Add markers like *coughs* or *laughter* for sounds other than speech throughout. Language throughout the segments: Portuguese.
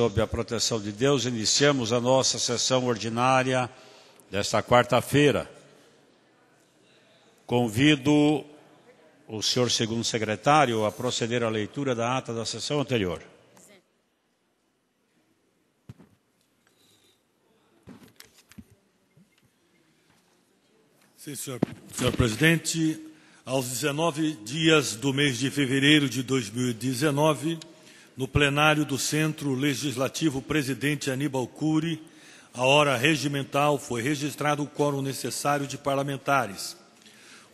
sob a proteção de Deus, iniciamos a nossa sessão ordinária desta quarta-feira. Convido o senhor segundo secretário a proceder à leitura da ata da sessão anterior. Sim, senhor, senhor presidente. Aos 19 dias do mês de fevereiro de 2019, no plenário do Centro Legislativo Presidente Aníbal Cury, a hora regimental, foi registrado o quórum necessário de parlamentares.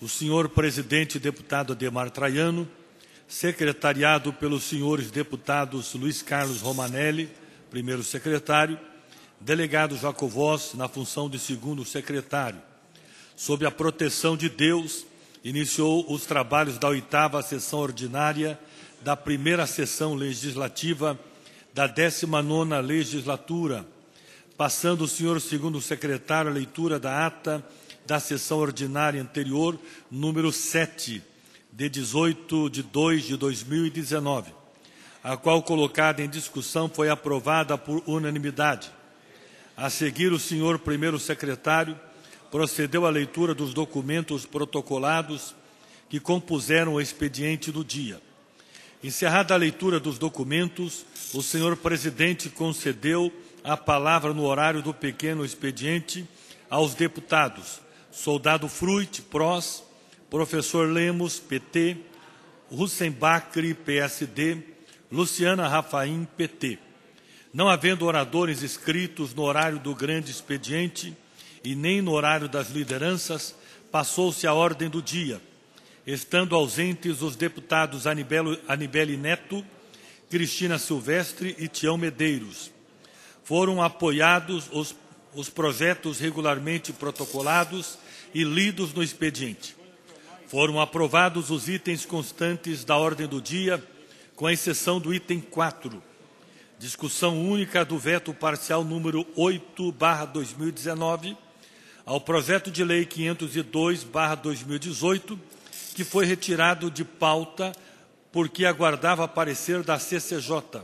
O senhor presidente deputado Ademar Traiano, secretariado pelos senhores deputados Luiz Carlos Romanelli, primeiro secretário, delegado Jacovós, na função de segundo secretário. Sob a proteção de Deus, iniciou os trabalhos da oitava sessão ordinária da primeira sessão legislativa da 19ª legislatura, passando o senhor segundo secretário a leitura da ata da sessão ordinária anterior, número 7, de 18 de 2 de 2019, a qual colocada em discussão foi aprovada por unanimidade. A seguir, o senhor primeiro secretário procedeu à leitura dos documentos protocolados que compuseram o expediente do dia. Encerrada a leitura dos documentos, o senhor presidente concedeu a palavra no horário do pequeno expediente aos deputados Soldado Fruit, PROS, Professor Lemos, PT, Russenbacri, PSD, Luciana Rafaim, PT. Não havendo oradores inscritos no horário do grande expediente e nem no horário das lideranças, passou-se a ordem do dia Estando ausentes os deputados Anibelo, Anibele Neto, Cristina Silvestre e Tião Medeiros. Foram apoiados os, os projetos regularmente protocolados e lidos no expediente. Foram aprovados os itens constantes da ordem do dia, com exceção do item 4, discussão única do veto parcial número 8/2019 ao projeto de lei 502/2018 que foi retirado de pauta porque aguardava parecer da CCJ.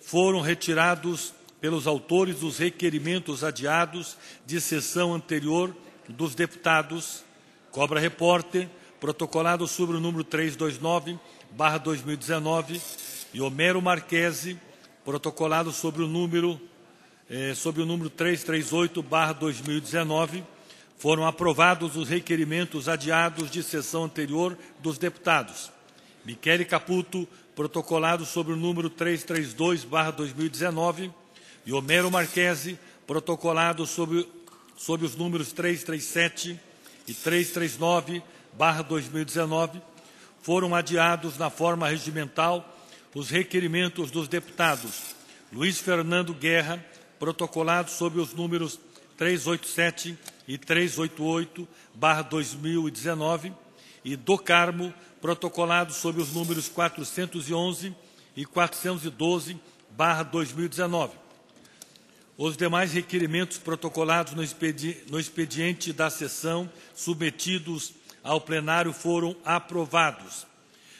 Foram retirados pelos autores os requerimentos adiados de sessão anterior dos deputados Cobra Repórter, protocolado sobre o número 329, barra 2019, e Homero Marquese, protocolado sobre o número, eh, sobre o número 338, barra 2019, foram aprovados os requerimentos adiados de sessão anterior dos deputados. Michele Caputo, protocolado sobre o número 332-2019, e Homero Marquese, protocolado sobre, sobre os números 337 e 339-2019, foram adiados na forma regimental os requerimentos dos deputados Luiz Fernando Guerra, protocolado sobre os números 387 e 388-2019 e do Carmo, protocolados sob os números 411 e 412-2019. Os demais requerimentos protocolados no, expedi no expediente da sessão submetidos ao plenário foram aprovados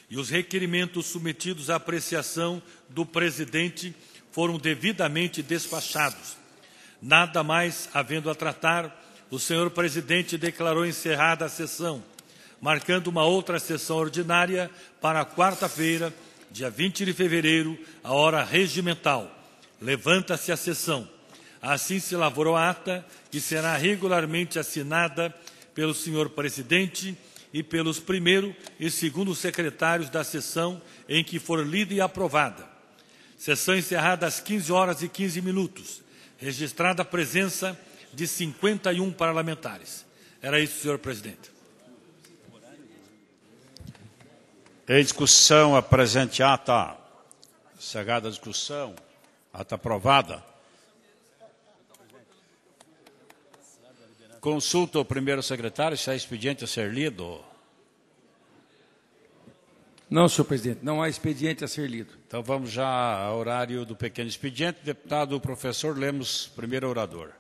e os requerimentos submetidos à apreciação do presidente foram devidamente despachados. Nada mais havendo a tratar, o senhor presidente declarou encerrada a sessão, marcando uma outra sessão ordinária para quarta-feira, dia 20 de fevereiro, a hora regimental. Levanta-se a sessão. Assim se lavrou a ata, que será regularmente assinada pelo senhor presidente e pelos primeiro e segundo secretários da sessão em que for lida e aprovada. Sessão encerrada às 15 horas e 15 minutos. Registrada a presença de 51 parlamentares. Era isso, senhor presidente. Em discussão, a presente ata, cegada a discussão, ata aprovada. Consulta o primeiro secretário se há expediente a ser lido. Não, senhor presidente, não há expediente a ser lido. Então vamos já ao horário do pequeno expediente. Deputado professor Lemos, primeiro orador.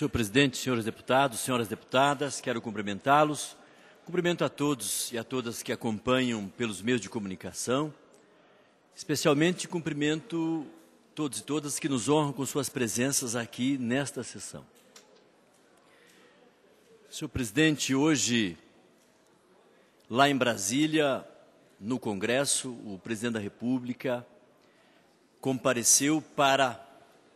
Senhor presidente, senhores deputados, senhoras deputadas, quero cumprimentá-los. Cumprimento a todos e a todas que acompanham pelos meios de comunicação. Especialmente cumprimento todos e todas que nos honram com suas presenças aqui nesta sessão. Senhor presidente, hoje, lá em Brasília, no Congresso, o presidente da República compareceu para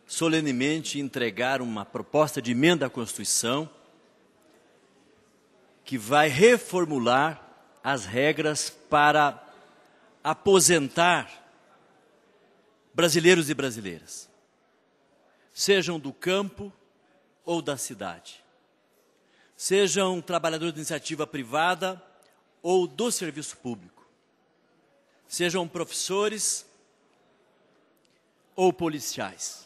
solenemente entregar uma proposta de emenda à Constituição que vai reformular as regras para aposentar brasileiros e brasileiras, sejam do campo ou da cidade, sejam trabalhadores de iniciativa privada ou do serviço público, sejam professores ou policiais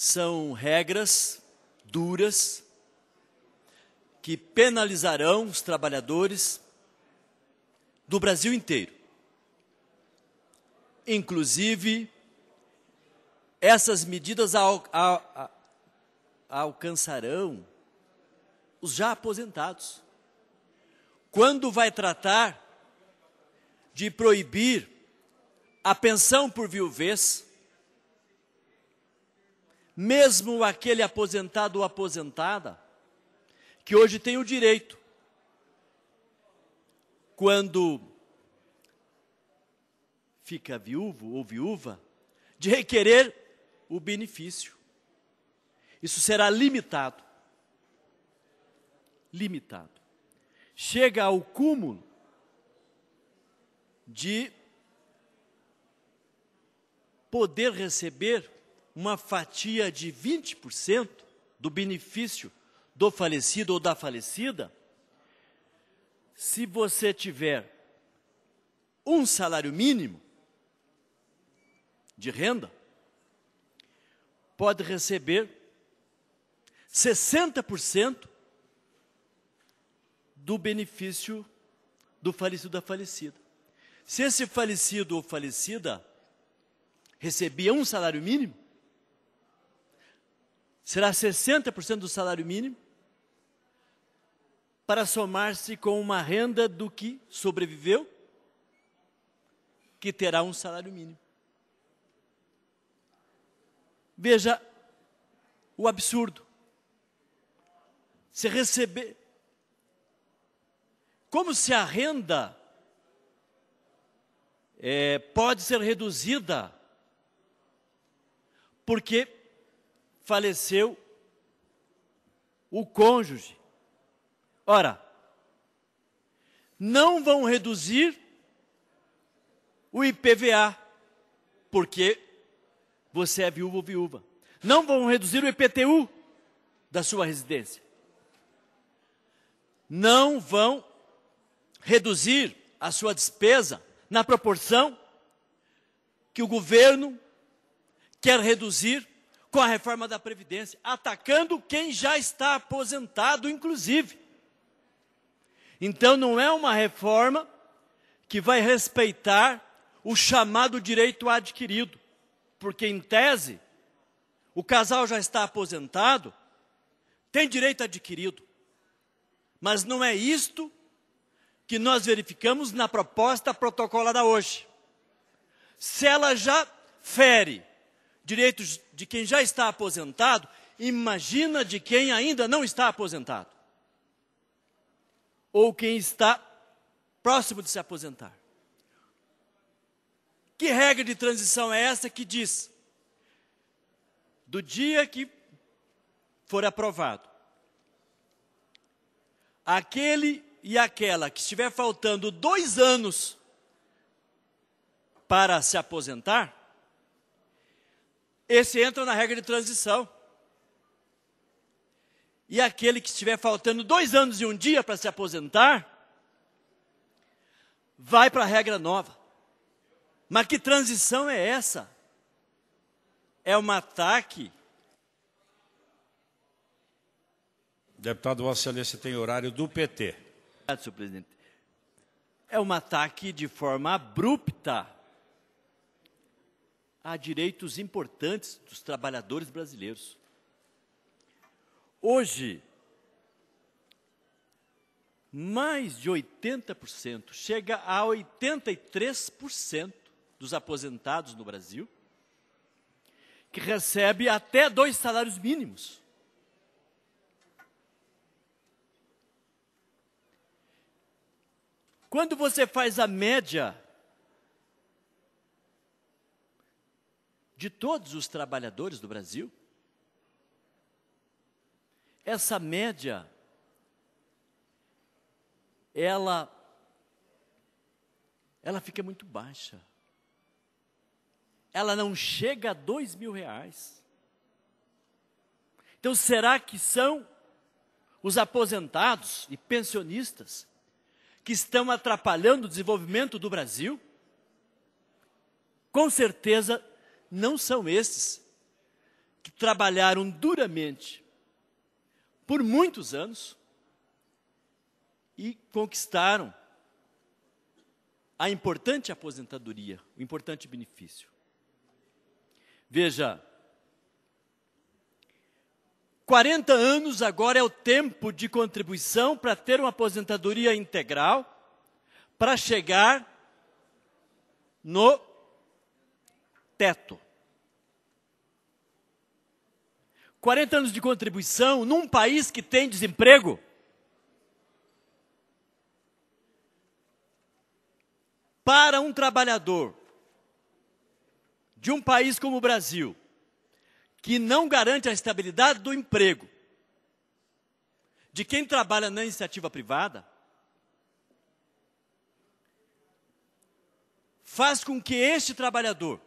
são regras duras que penalizarão os trabalhadores do Brasil inteiro. Inclusive, essas medidas al al al alcançarão os já aposentados. Quando vai tratar de proibir a pensão por viuvez, mesmo aquele aposentado ou aposentada, que hoje tem o direito, quando fica viúvo ou viúva, de requerer o benefício. Isso será limitado. Limitado. Chega ao cúmulo de poder receber uma fatia de 20% do benefício do falecido ou da falecida, se você tiver um salário mínimo de renda, pode receber 60% do benefício do falecido ou da falecida. Se esse falecido ou falecida recebia um salário mínimo, será 60% do salário mínimo, para somar-se com uma renda do que sobreviveu, que terá um salário mínimo. Veja o absurdo. Se receber. Como se a renda é, pode ser reduzida, porque faleceu o cônjuge. Ora, não vão reduzir o IPVA, porque você é viúvo ou viúva. Não vão reduzir o IPTU da sua residência. Não vão reduzir a sua despesa na proporção que o governo quer reduzir com a reforma da Previdência, atacando quem já está aposentado, inclusive. Então, não é uma reforma que vai respeitar o chamado direito adquirido, porque, em tese, o casal já está aposentado, tem direito adquirido. Mas não é isto que nós verificamos na proposta protocolada hoje. Se ela já fere direitos de quem já está aposentado, imagina de quem ainda não está aposentado. Ou quem está próximo de se aposentar. Que regra de transição é essa que diz? Do dia que for aprovado, aquele e aquela que estiver faltando dois anos para se aposentar, esse entra na regra de transição. E aquele que estiver faltando dois anos e um dia para se aposentar, vai para a regra nova. Mas que transição é essa? É um ataque. Deputado Vossa Excelência tem horário do PT. Obrigado, senhor presidente. É um ataque de forma abrupta a direitos importantes dos trabalhadores brasileiros. Hoje, mais de 80%, chega a 83% dos aposentados no Brasil, que recebe até dois salários mínimos. Quando você faz a média de todos os trabalhadores do Brasil? Essa média, ela, ela fica muito baixa. Ela não chega a dois mil reais. Então, será que são os aposentados e pensionistas que estão atrapalhando o desenvolvimento do Brasil? Com certeza não são esses que trabalharam duramente por muitos anos e conquistaram a importante aposentadoria, o importante benefício. Veja, 40 anos agora é o tempo de contribuição para ter uma aposentadoria integral, para chegar no teto. 40 anos de contribuição num país que tem desemprego. Para um trabalhador de um país como o Brasil, que não garante a estabilidade do emprego, de quem trabalha na iniciativa privada, faz com que este trabalhador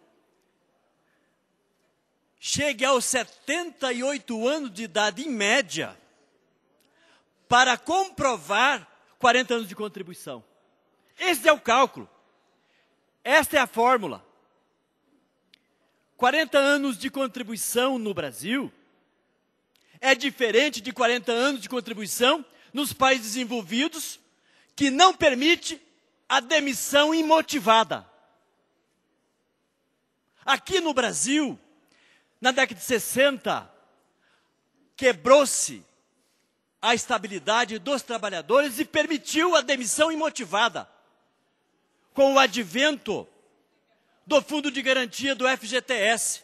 chegue aos 78 anos de idade, em média, para comprovar 40 anos de contribuição. Esse é o cálculo. Esta é a fórmula. 40 anos de contribuição no Brasil é diferente de 40 anos de contribuição nos países desenvolvidos, que não permite a demissão imotivada. Aqui no Brasil, na década de 60, quebrou-se a estabilidade dos trabalhadores e permitiu a demissão imotivada. Com o advento do Fundo de Garantia do FGTS.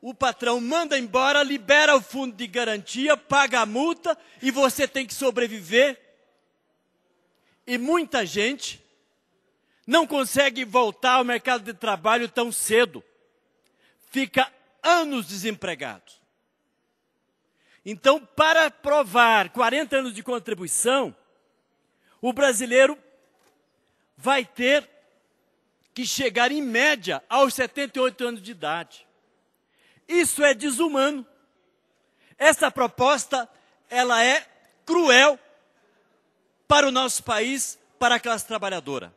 O patrão manda embora, libera o fundo de garantia, paga a multa e você tem que sobreviver. E muita gente não consegue voltar ao mercado de trabalho tão cedo fica anos desempregado. Então, para provar 40 anos de contribuição, o brasileiro vai ter que chegar, em média, aos 78 anos de idade. Isso é desumano. Essa proposta, ela é cruel para o nosso país, para a classe trabalhadora.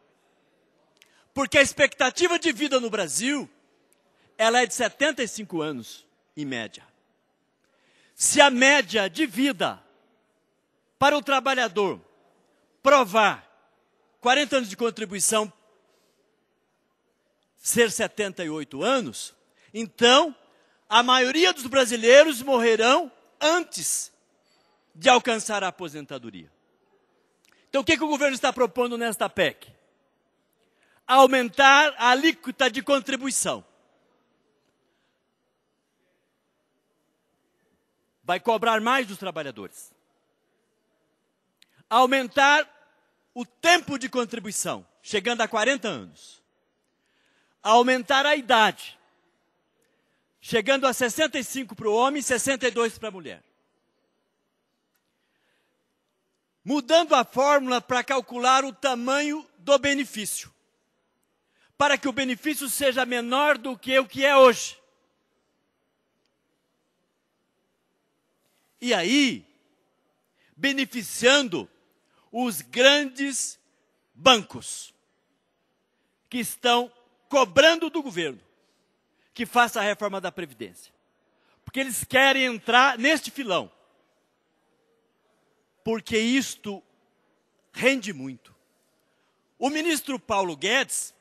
Porque a expectativa de vida no Brasil ela é de 75 anos, em média. Se a média de vida para o trabalhador provar 40 anos de contribuição ser 78 anos, então a maioria dos brasileiros morrerão antes de alcançar a aposentadoria. Então, o que, que o governo está propondo nesta PEC? Aumentar a alíquota de contribuição. vai cobrar mais dos trabalhadores. Aumentar o tempo de contribuição, chegando a 40 anos. Aumentar a idade, chegando a 65 para o homem e 62 para a mulher. Mudando a fórmula para calcular o tamanho do benefício, para que o benefício seja menor do que o que é hoje E aí, beneficiando os grandes bancos que estão cobrando do governo que faça a reforma da Previdência. Porque eles querem entrar neste filão. Porque isto rende muito. O ministro Paulo Guedes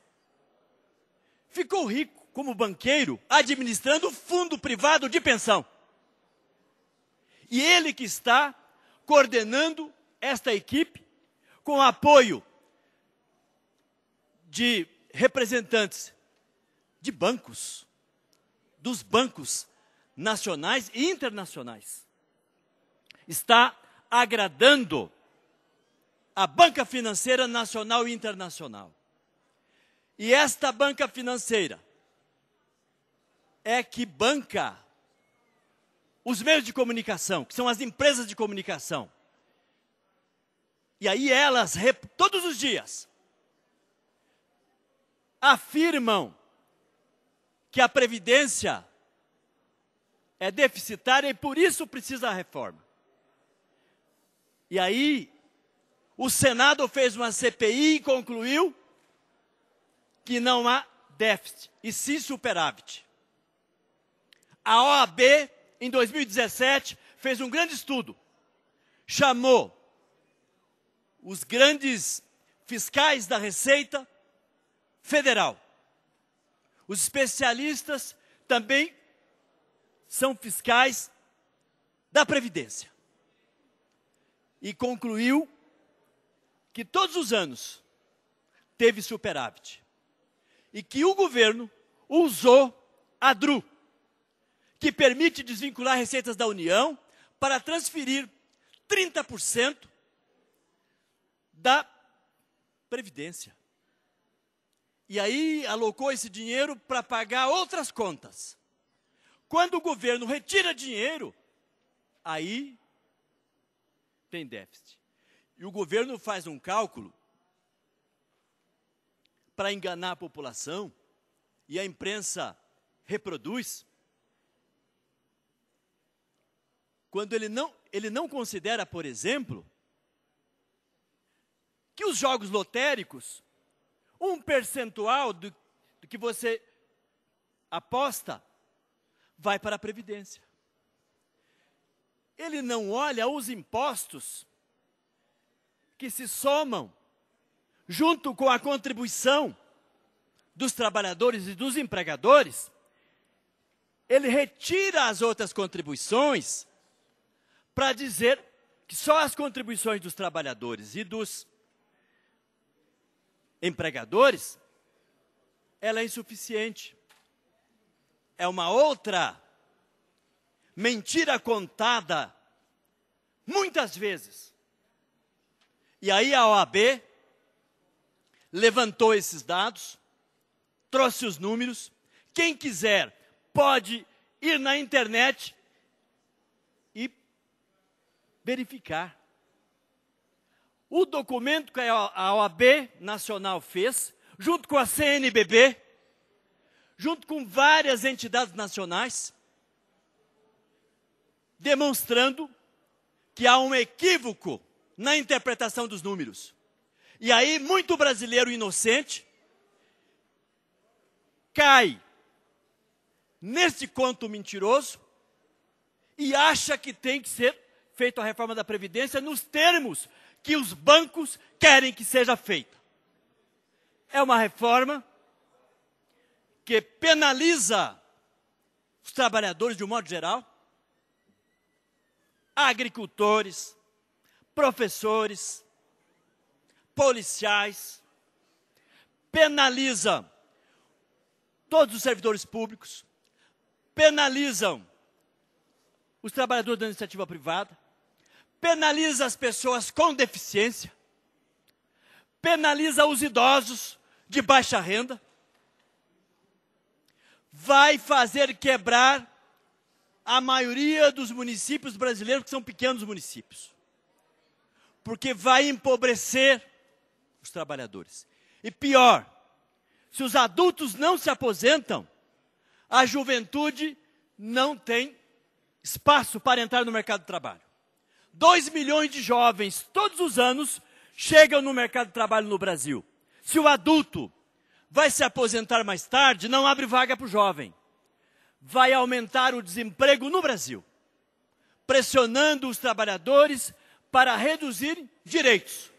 ficou rico como banqueiro administrando fundo privado de pensão. E ele que está coordenando esta equipe com apoio de representantes de bancos, dos bancos nacionais e internacionais. Está agradando a banca financeira nacional e internacional. E esta banca financeira é que banca os meios de comunicação, que são as empresas de comunicação. E aí elas, todos os dias, afirmam que a Previdência é deficitária e por isso precisa da reforma. E aí, o Senado fez uma CPI e concluiu que não há déficit, e sim superávit. A OAB em 2017, fez um grande estudo. Chamou os grandes fiscais da Receita Federal. Os especialistas também são fiscais da Previdência. E concluiu que todos os anos teve superávit e que o governo usou a DRU que permite desvincular receitas da União para transferir 30% da Previdência. E aí alocou esse dinheiro para pagar outras contas. Quando o governo retira dinheiro, aí tem déficit. E o governo faz um cálculo para enganar a população e a imprensa reproduz quando ele não, ele não considera, por exemplo, que os jogos lotéricos, um percentual do, do que você aposta, vai para a Previdência. Ele não olha os impostos que se somam junto com a contribuição dos trabalhadores e dos empregadores, ele retira as outras contribuições para dizer que só as contribuições dos trabalhadores e dos empregadores ela é insuficiente. É uma outra mentira contada muitas vezes. E aí a OAB levantou esses dados, trouxe os números. Quem quiser pode ir na internet verificar. O documento que a OAB Nacional fez, junto com a CNBB, junto com várias entidades nacionais, demonstrando que há um equívoco na interpretação dos números. E aí, muito brasileiro inocente cai nesse conto mentiroso e acha que tem que ser feito a reforma da Previdência nos termos que os bancos querem que seja feita. É uma reforma que penaliza os trabalhadores de um modo geral, agricultores, professores, policiais, penaliza todos os servidores públicos, penalizam os trabalhadores da iniciativa privada, penaliza as pessoas com deficiência, penaliza os idosos de baixa renda, vai fazer quebrar a maioria dos municípios brasileiros, que são pequenos municípios, porque vai empobrecer os trabalhadores. E pior, se os adultos não se aposentam, a juventude não tem espaço para entrar no mercado de trabalho. 2 milhões de jovens, todos os anos, chegam no mercado de trabalho no Brasil. Se o adulto vai se aposentar mais tarde, não abre vaga para o jovem. Vai aumentar o desemprego no Brasil, pressionando os trabalhadores para reduzir direitos.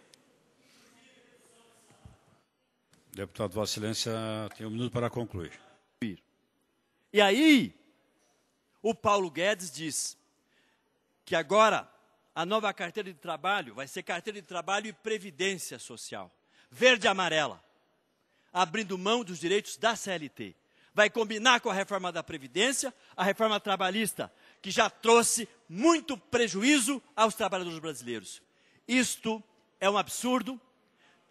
Deputado Vossa Excelência, tem um minuto para concluir. E aí, o Paulo Guedes diz que agora a nova carteira de trabalho vai ser carteira de trabalho e previdência social, verde e amarela, abrindo mão dos direitos da CLT. Vai combinar com a reforma da Previdência, a reforma trabalhista, que já trouxe muito prejuízo aos trabalhadores brasileiros. Isto é um absurdo,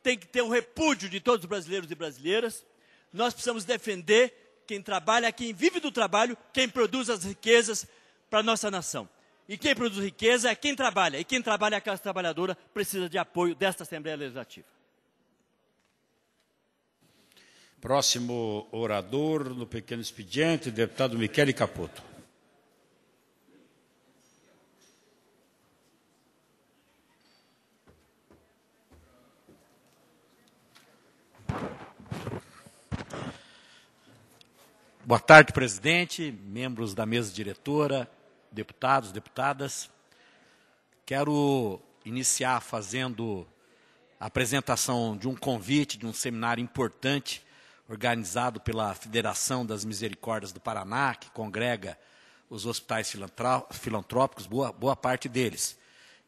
tem que ter o um repúdio de todos os brasileiros e brasileiras. Nós precisamos defender quem trabalha, quem vive do trabalho, quem produz as riquezas para a nossa nação. E quem produz riqueza é quem trabalha. E quem trabalha é a classe trabalhadora, precisa de apoio desta Assembleia Legislativa. Próximo orador no pequeno expediente, deputado Michele Caputo. Boa tarde, presidente, membros da mesa diretora, deputados, deputadas. Quero iniciar fazendo a apresentação de um convite de um seminário importante organizado pela Federação das Misericórdias do Paraná, que congrega os hospitais filantrópicos, boa, boa parte deles.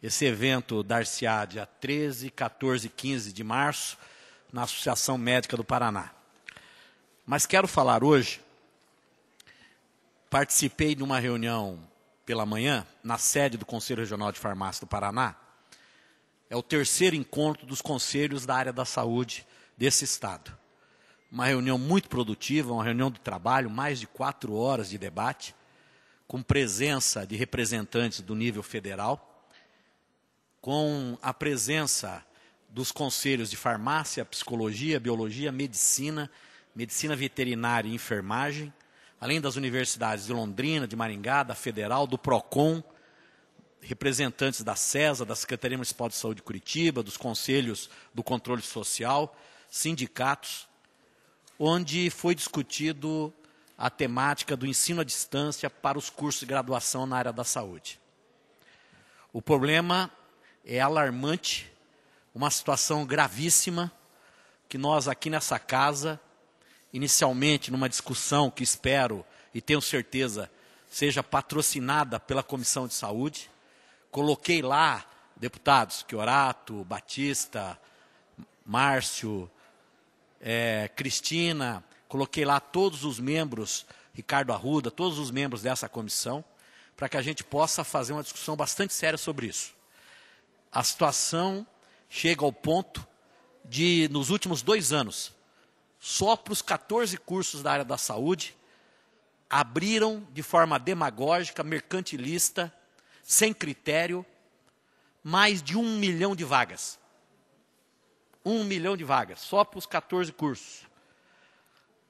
Esse evento dar-se-á dia 13, 14 e 15 de março, na Associação Médica do Paraná. Mas quero falar hoje, participei de uma reunião pela manhã, na sede do Conselho Regional de Farmácia do Paraná, é o terceiro encontro dos conselhos da área da saúde desse estado. Uma reunião muito produtiva, uma reunião de trabalho, mais de quatro horas de debate, com presença de representantes do nível federal, com a presença dos conselhos de farmácia, psicologia, biologia, medicina, medicina veterinária e enfermagem, além das universidades de Londrina, de Maringá, da Federal, do PROCON, representantes da CESA, da Secretaria Municipal de Saúde de Curitiba, dos conselhos do controle social, sindicatos, onde foi discutido a temática do ensino à distância para os cursos de graduação na área da saúde. O problema é alarmante, uma situação gravíssima que nós aqui nessa casa inicialmente numa discussão que espero e tenho certeza seja patrocinada pela Comissão de Saúde. Coloquei lá deputados Chiorato, Batista, Márcio, é, Cristina, coloquei lá todos os membros, Ricardo Arruda, todos os membros dessa comissão, para que a gente possa fazer uma discussão bastante séria sobre isso. A situação chega ao ponto de, nos últimos dois anos, só para os 14 cursos da área da saúde, abriram de forma demagógica, mercantilista, sem critério, mais de um milhão de vagas. Um milhão de vagas, só para os 14 cursos.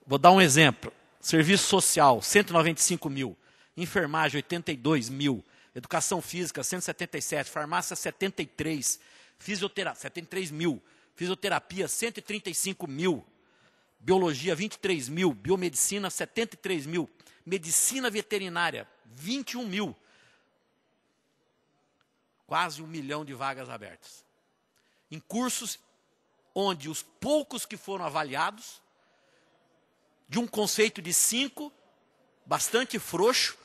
Vou dar um exemplo. Serviço social, 195 mil. Enfermagem, 82 mil. Educação física, 177. Farmácia, 73. Fisioterapia, 73 mil. Fisioterapia, 135 mil biologia 23 mil, biomedicina 73 mil, medicina veterinária 21 mil. Quase um milhão de vagas abertas. Em cursos onde os poucos que foram avaliados, de um conceito de cinco, bastante frouxo,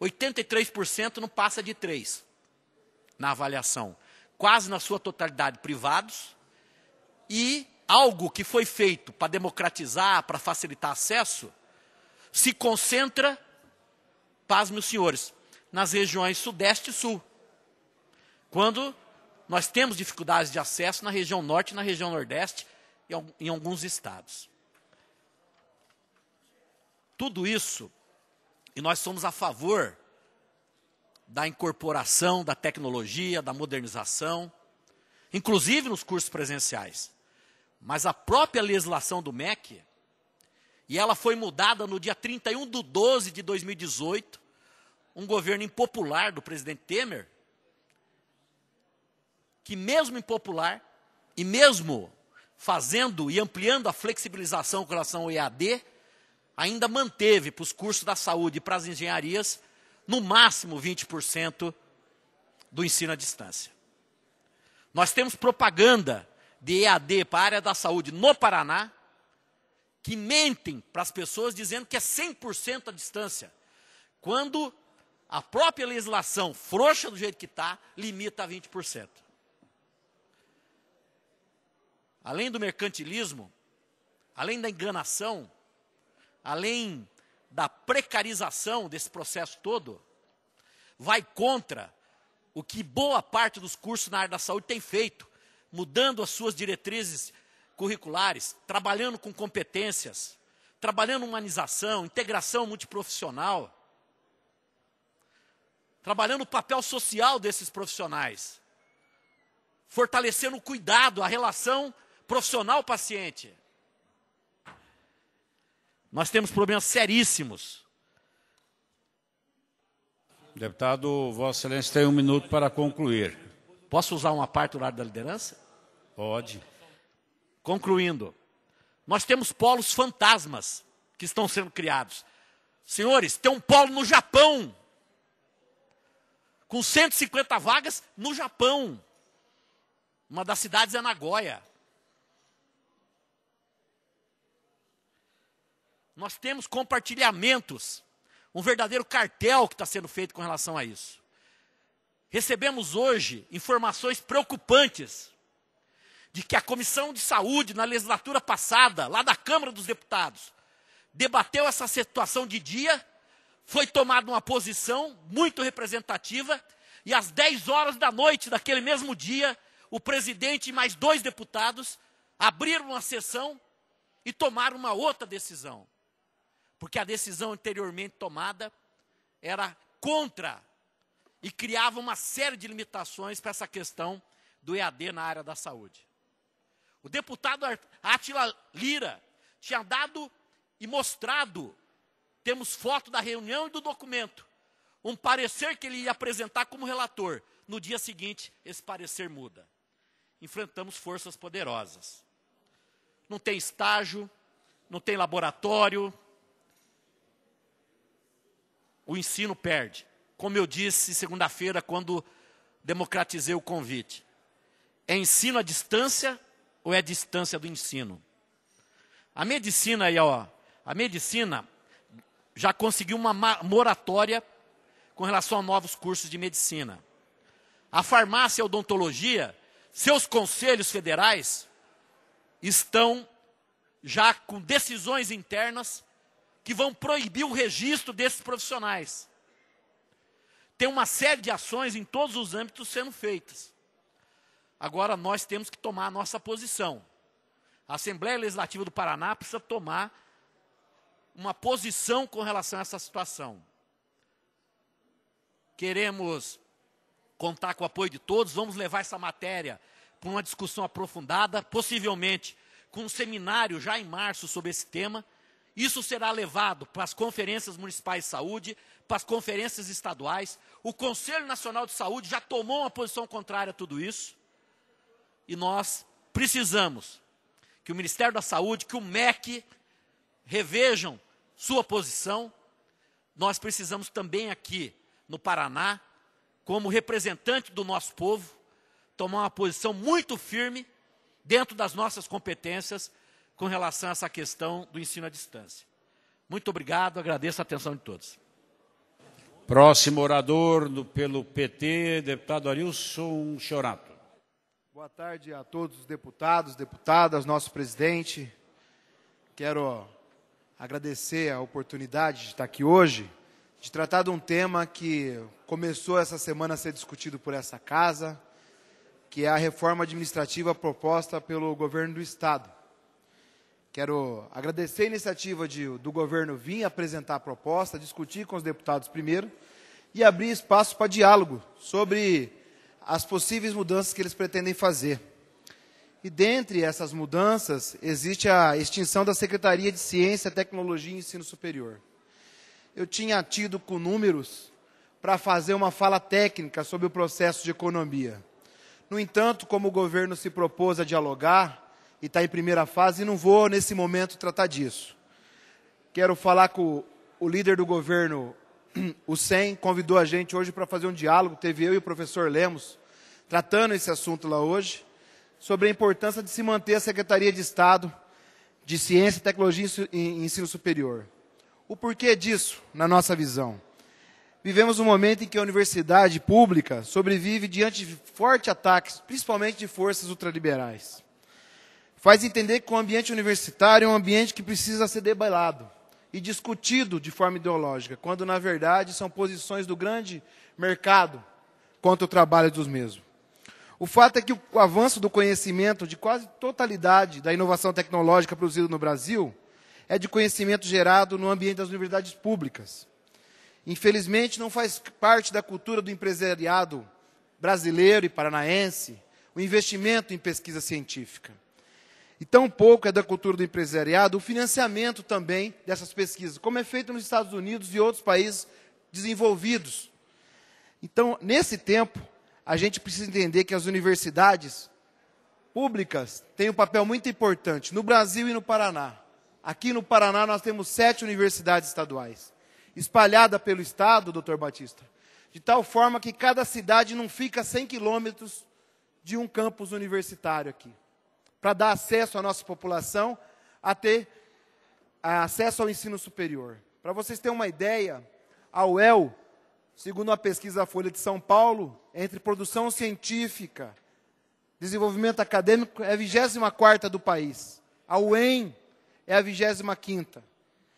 83% não passa de três na avaliação. Quase na sua totalidade privados e algo que foi feito para democratizar, para facilitar acesso, se concentra, pasme os senhores, nas regiões Sudeste e Sul. Quando nós temos dificuldades de acesso na região Norte e na região Nordeste, em alguns estados. Tudo isso, e nós somos a favor da incorporação da tecnologia, da modernização, inclusive nos cursos presenciais mas a própria legislação do MEC, e ela foi mudada no dia 31 de 12 de 2018, um governo impopular do presidente Temer, que mesmo impopular, e mesmo fazendo e ampliando a flexibilização com relação ao EAD, ainda manteve para os cursos da saúde e para as engenharias, no máximo 20% do ensino à distância. Nós temos propaganda de EAD para a área da saúde no Paraná, que mentem para as pessoas dizendo que é 100% a distância, quando a própria legislação, frouxa do jeito que está, limita a 20%. Além do mercantilismo, além da enganação, além da precarização desse processo todo, vai contra o que boa parte dos cursos na área da saúde tem feito, mudando as suas diretrizes curriculares, trabalhando com competências, trabalhando humanização, integração multiprofissional, trabalhando o papel social desses profissionais, fortalecendo o cuidado, a relação profissional-paciente. Nós temos problemas seríssimos. Deputado, Vossa Excelência tem um minuto para concluir. Posso usar uma parte do lado da liderança? Pode. Concluindo, nós temos polos fantasmas que estão sendo criados. Senhores, tem um polo no Japão, com 150 vagas no Japão. Uma das cidades é Nagoya. Nós temos compartilhamentos, um verdadeiro cartel que está sendo feito com relação a isso. Recebemos hoje informações preocupantes de que a Comissão de Saúde, na legislatura passada, lá da Câmara dos Deputados, debateu essa situação de dia, foi tomada uma posição muito representativa, e às 10 horas da noite daquele mesmo dia, o presidente e mais dois deputados abriram uma sessão e tomaram uma outra decisão. Porque a decisão anteriormente tomada era contra e criava uma série de limitações para essa questão do EAD na área da saúde. O deputado Atila Lira tinha dado e mostrado, temos foto da reunião e do documento, um parecer que ele ia apresentar como relator. No dia seguinte, esse parecer muda. Enfrentamos forças poderosas. Não tem estágio, não tem laboratório. O ensino perde. Como eu disse segunda-feira, quando democratizei o convite. É ensino à distância ou é a distância do ensino? A medicina aí, ó, a medicina já conseguiu uma moratória com relação a novos cursos de medicina. A farmácia e a odontologia, seus conselhos federais estão já com decisões internas que vão proibir o registro desses profissionais. Tem uma série de ações em todos os âmbitos sendo feitas. Agora nós temos que tomar a nossa posição. A Assembleia Legislativa do Paraná precisa tomar uma posição com relação a essa situação. Queremos contar com o apoio de todos, vamos levar essa matéria para uma discussão aprofundada, possivelmente com um seminário já em março sobre esse tema. Isso será levado para as conferências municipais de saúde, para as conferências estaduais. O Conselho Nacional de Saúde já tomou uma posição contrária a tudo isso. E nós precisamos que o Ministério da Saúde, que o MEC revejam sua posição. Nós precisamos também aqui no Paraná, como representante do nosso povo, tomar uma posição muito firme dentro das nossas competências com relação a essa questão do ensino à distância. Muito obrigado, agradeço a atenção de todos. Próximo orador do, pelo PT, deputado Arilson Chorato. Boa tarde a todos os deputados, deputadas, nosso presidente. Quero agradecer a oportunidade de estar aqui hoje, de tratar de um tema que começou essa semana a ser discutido por essa casa, que é a reforma administrativa proposta pelo governo do Estado. Quero agradecer a iniciativa de, do governo vir apresentar a proposta, discutir com os deputados primeiro e abrir espaço para diálogo sobre as possíveis mudanças que eles pretendem fazer. E dentre essas mudanças, existe a extinção da Secretaria de Ciência, Tecnologia e Ensino Superior. Eu tinha tido com números para fazer uma fala técnica sobre o processo de economia. No entanto, como o governo se propôs a dialogar e está em primeira fase, não vou nesse momento tratar disso. Quero falar com o líder do governo *clears throat* o SEM convidou a gente hoje para fazer um diálogo, teve eu e o professor Lemos tratando esse assunto lá hoje, sobre a importância de se manter a Secretaria de Estado de Ciência, Tecnologia e Ensino Superior. O porquê disso, na nossa visão? Vivemos um momento em que a universidade pública sobrevive diante de fortes ataques, principalmente de forças ultraliberais. Faz entender que o ambiente universitário é um ambiente que precisa ser debelado e discutido de forma ideológica, quando na verdade são posições do grande mercado quanto ao trabalho dos mesmos. O fato é que o avanço do conhecimento de quase totalidade da inovação tecnológica produzida no Brasil é de conhecimento gerado no ambiente das universidades públicas. Infelizmente, não faz parte da cultura do empresariado brasileiro e paranaense o investimento em pesquisa científica e tão pouco é da cultura do empresariado, o financiamento também dessas pesquisas, como é feito nos Estados Unidos e outros países desenvolvidos. Então, nesse tempo, a gente precisa entender que as universidades públicas têm um papel muito importante no Brasil e no Paraná. Aqui no Paraná nós temos sete universidades estaduais, espalhada pelo estado, doutor Batista, de tal forma que cada cidade não fica a 100 quilômetros de um campus universitário aqui para dar acesso à nossa população a ter acesso ao ensino superior. Para vocês terem uma ideia, a UEL, segundo uma pesquisa da Folha de São Paulo, é entre produção científica, desenvolvimento acadêmico, é a 24 do país. A UEM é a 25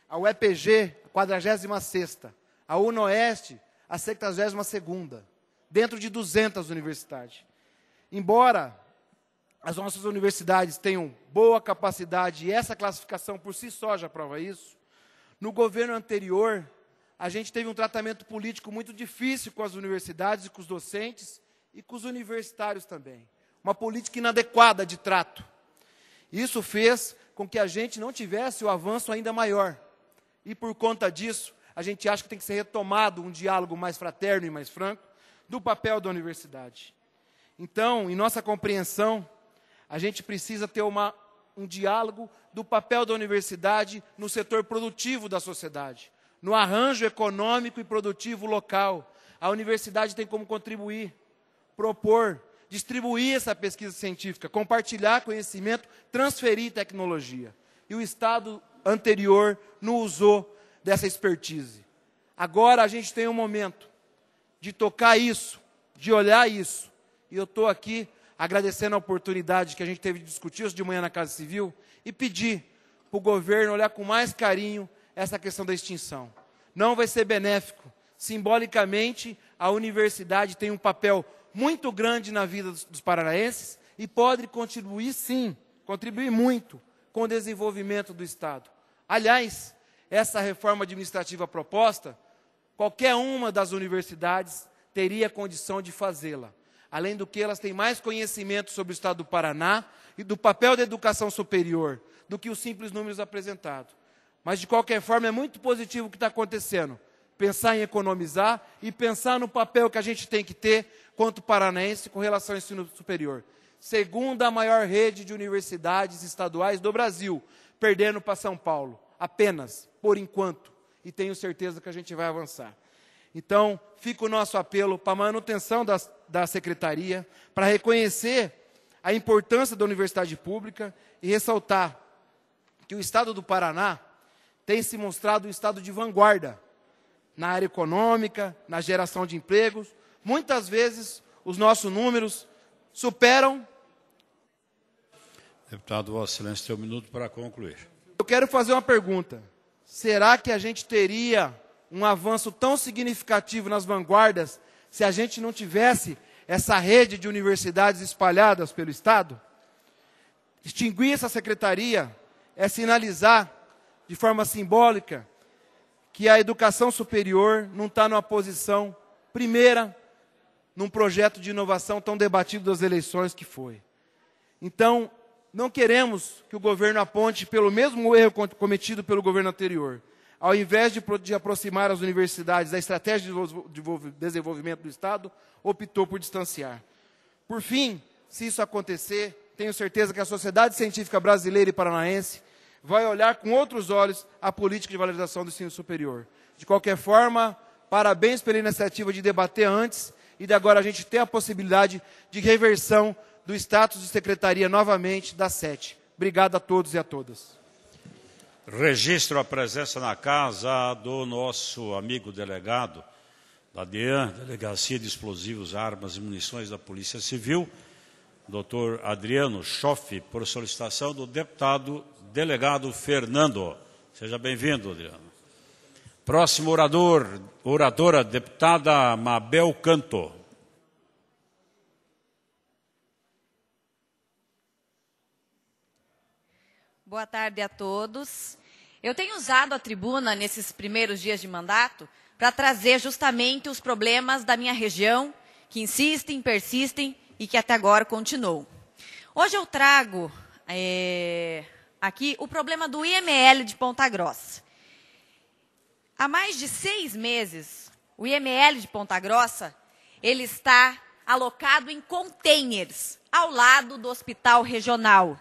A UEPG, a 46 A UNOeste, a 72 Dentro de 200 universidades. Embora as nossas universidades tenham boa capacidade, e essa classificação por si só já prova isso. No governo anterior, a gente teve um tratamento político muito difícil com as universidades e com os docentes e com os universitários também. Uma política inadequada de trato. Isso fez com que a gente não tivesse o avanço ainda maior. E por conta disso, a gente acha que tem que ser retomado um diálogo mais fraterno e mais franco do papel da universidade. Então, em nossa compreensão, a gente precisa ter uma, um diálogo do papel da universidade no setor produtivo da sociedade, no arranjo econômico e produtivo local. A universidade tem como contribuir, propor, distribuir essa pesquisa científica, compartilhar conhecimento, transferir tecnologia. E o Estado anterior não usou dessa expertise. Agora a gente tem um momento de tocar isso, de olhar isso. E eu estou aqui agradecendo a oportunidade que a gente teve de discutir isso de manhã na Casa Civil e pedir para o governo olhar com mais carinho essa questão da extinção. Não vai ser benéfico. Simbolicamente, a universidade tem um papel muito grande na vida dos, dos paranaenses e pode contribuir sim, contribuir muito com o desenvolvimento do Estado. Aliás, essa reforma administrativa proposta, qualquer uma das universidades teria condição de fazê-la. Além do que, elas têm mais conhecimento sobre o estado do Paraná e do papel da educação superior do que os simples números apresentados. Mas, de qualquer forma, é muito positivo o que está acontecendo. Pensar em economizar e pensar no papel que a gente tem que ter quanto paranaense com relação ao ensino superior. Segunda maior rede de universidades estaduais do Brasil, perdendo para São Paulo. Apenas, por enquanto. E tenho certeza que a gente vai avançar. Então, fica o nosso apelo para a manutenção das da secretaria para reconhecer a importância da universidade pública e ressaltar que o estado do Paraná tem se mostrado um estado de vanguarda na área econômica, na geração de empregos. Muitas vezes os nossos números superam. Deputado Vossa Excelência, tem um minuto para concluir. Eu quero fazer uma pergunta. Será que a gente teria um avanço tão significativo nas vanguardas se a gente não tivesse essa rede de universidades espalhadas pelo Estado? Extinguir essa secretaria é sinalizar de forma simbólica que a educação superior não está numa posição primeira num projeto de inovação tão debatido das eleições que foi. Então, não queremos que o governo aponte pelo mesmo erro cometido pelo governo anterior ao invés de, de aproximar as universidades da estratégia de desenvolvimento do Estado, optou por distanciar. Por fim, se isso acontecer, tenho certeza que a sociedade científica brasileira e paranaense vai olhar com outros olhos a política de valorização do ensino superior. De qualquer forma, parabéns pela iniciativa de debater antes e de agora a gente ter a possibilidade de reversão do status de secretaria novamente da SET. Obrigado a todos e a todas. Registro a presença na casa do nosso amigo delegado da DEAN, Delegacia de Explosivos, Armas e Munições da Polícia Civil, doutor Adriano Schoff, por solicitação do deputado delegado Fernando. Seja bem-vindo, Adriano. Próximo orador, oradora, deputada Mabel Canto. Boa tarde a todos. Eu tenho usado a tribuna nesses primeiros dias de mandato para trazer justamente os problemas da minha região, que insistem, persistem e que até agora continuam. Hoje eu trago é, aqui o problema do IML de Ponta Grossa. Há mais de seis meses, o IML de Ponta Grossa ele está alocado em containers ao lado do hospital regional.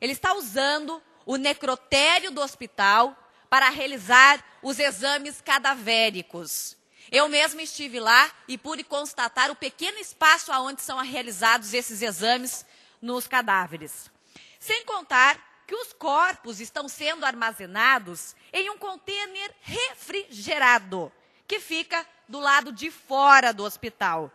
Ele está usando o necrotério do hospital para realizar os exames cadavéricos. Eu mesma estive lá e pude constatar o pequeno espaço aonde são realizados esses exames nos cadáveres. Sem contar que os corpos estão sendo armazenados em um contêiner refrigerado, que fica do lado de fora do hospital.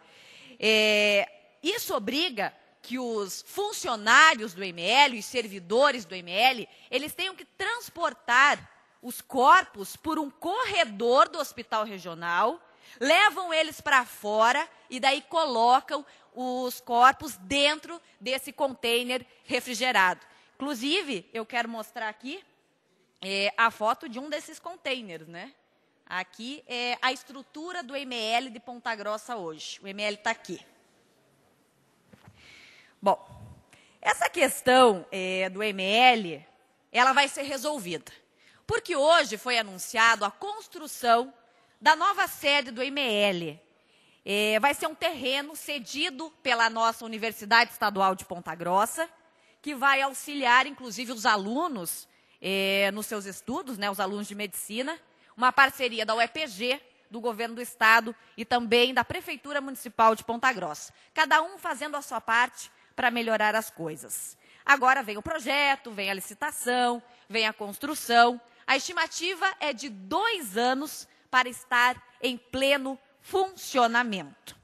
É, isso obriga que os funcionários do ML, os servidores do ML, eles tenham que transportar os corpos por um corredor do hospital regional, levam eles para fora e daí colocam os corpos dentro desse container refrigerado. Inclusive, eu quero mostrar aqui é, a foto de um desses containers, né? Aqui é a estrutura do ML de Ponta Grossa hoje. O ML está aqui. Bom, essa questão é, do ML, ela vai ser resolvida. Porque hoje foi anunciado a construção da nova sede do ML. É, vai ser um terreno cedido pela nossa Universidade Estadual de Ponta Grossa, que vai auxiliar, inclusive, os alunos é, nos seus estudos, né, os alunos de medicina, uma parceria da UEPG, do governo do estado e também da Prefeitura Municipal de Ponta Grossa. Cada um fazendo a sua parte para melhorar as coisas. Agora vem o projeto, vem a licitação, vem a construção. A estimativa é de dois anos para estar em pleno funcionamento.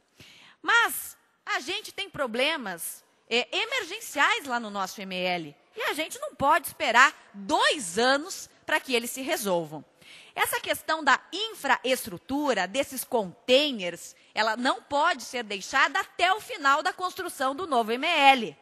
Mas a gente tem problemas é, emergenciais lá no nosso ML e a gente não pode esperar dois anos para que eles se resolvam. Essa questão da infraestrutura, desses containers, ela não pode ser deixada até o final da construção do novo ML.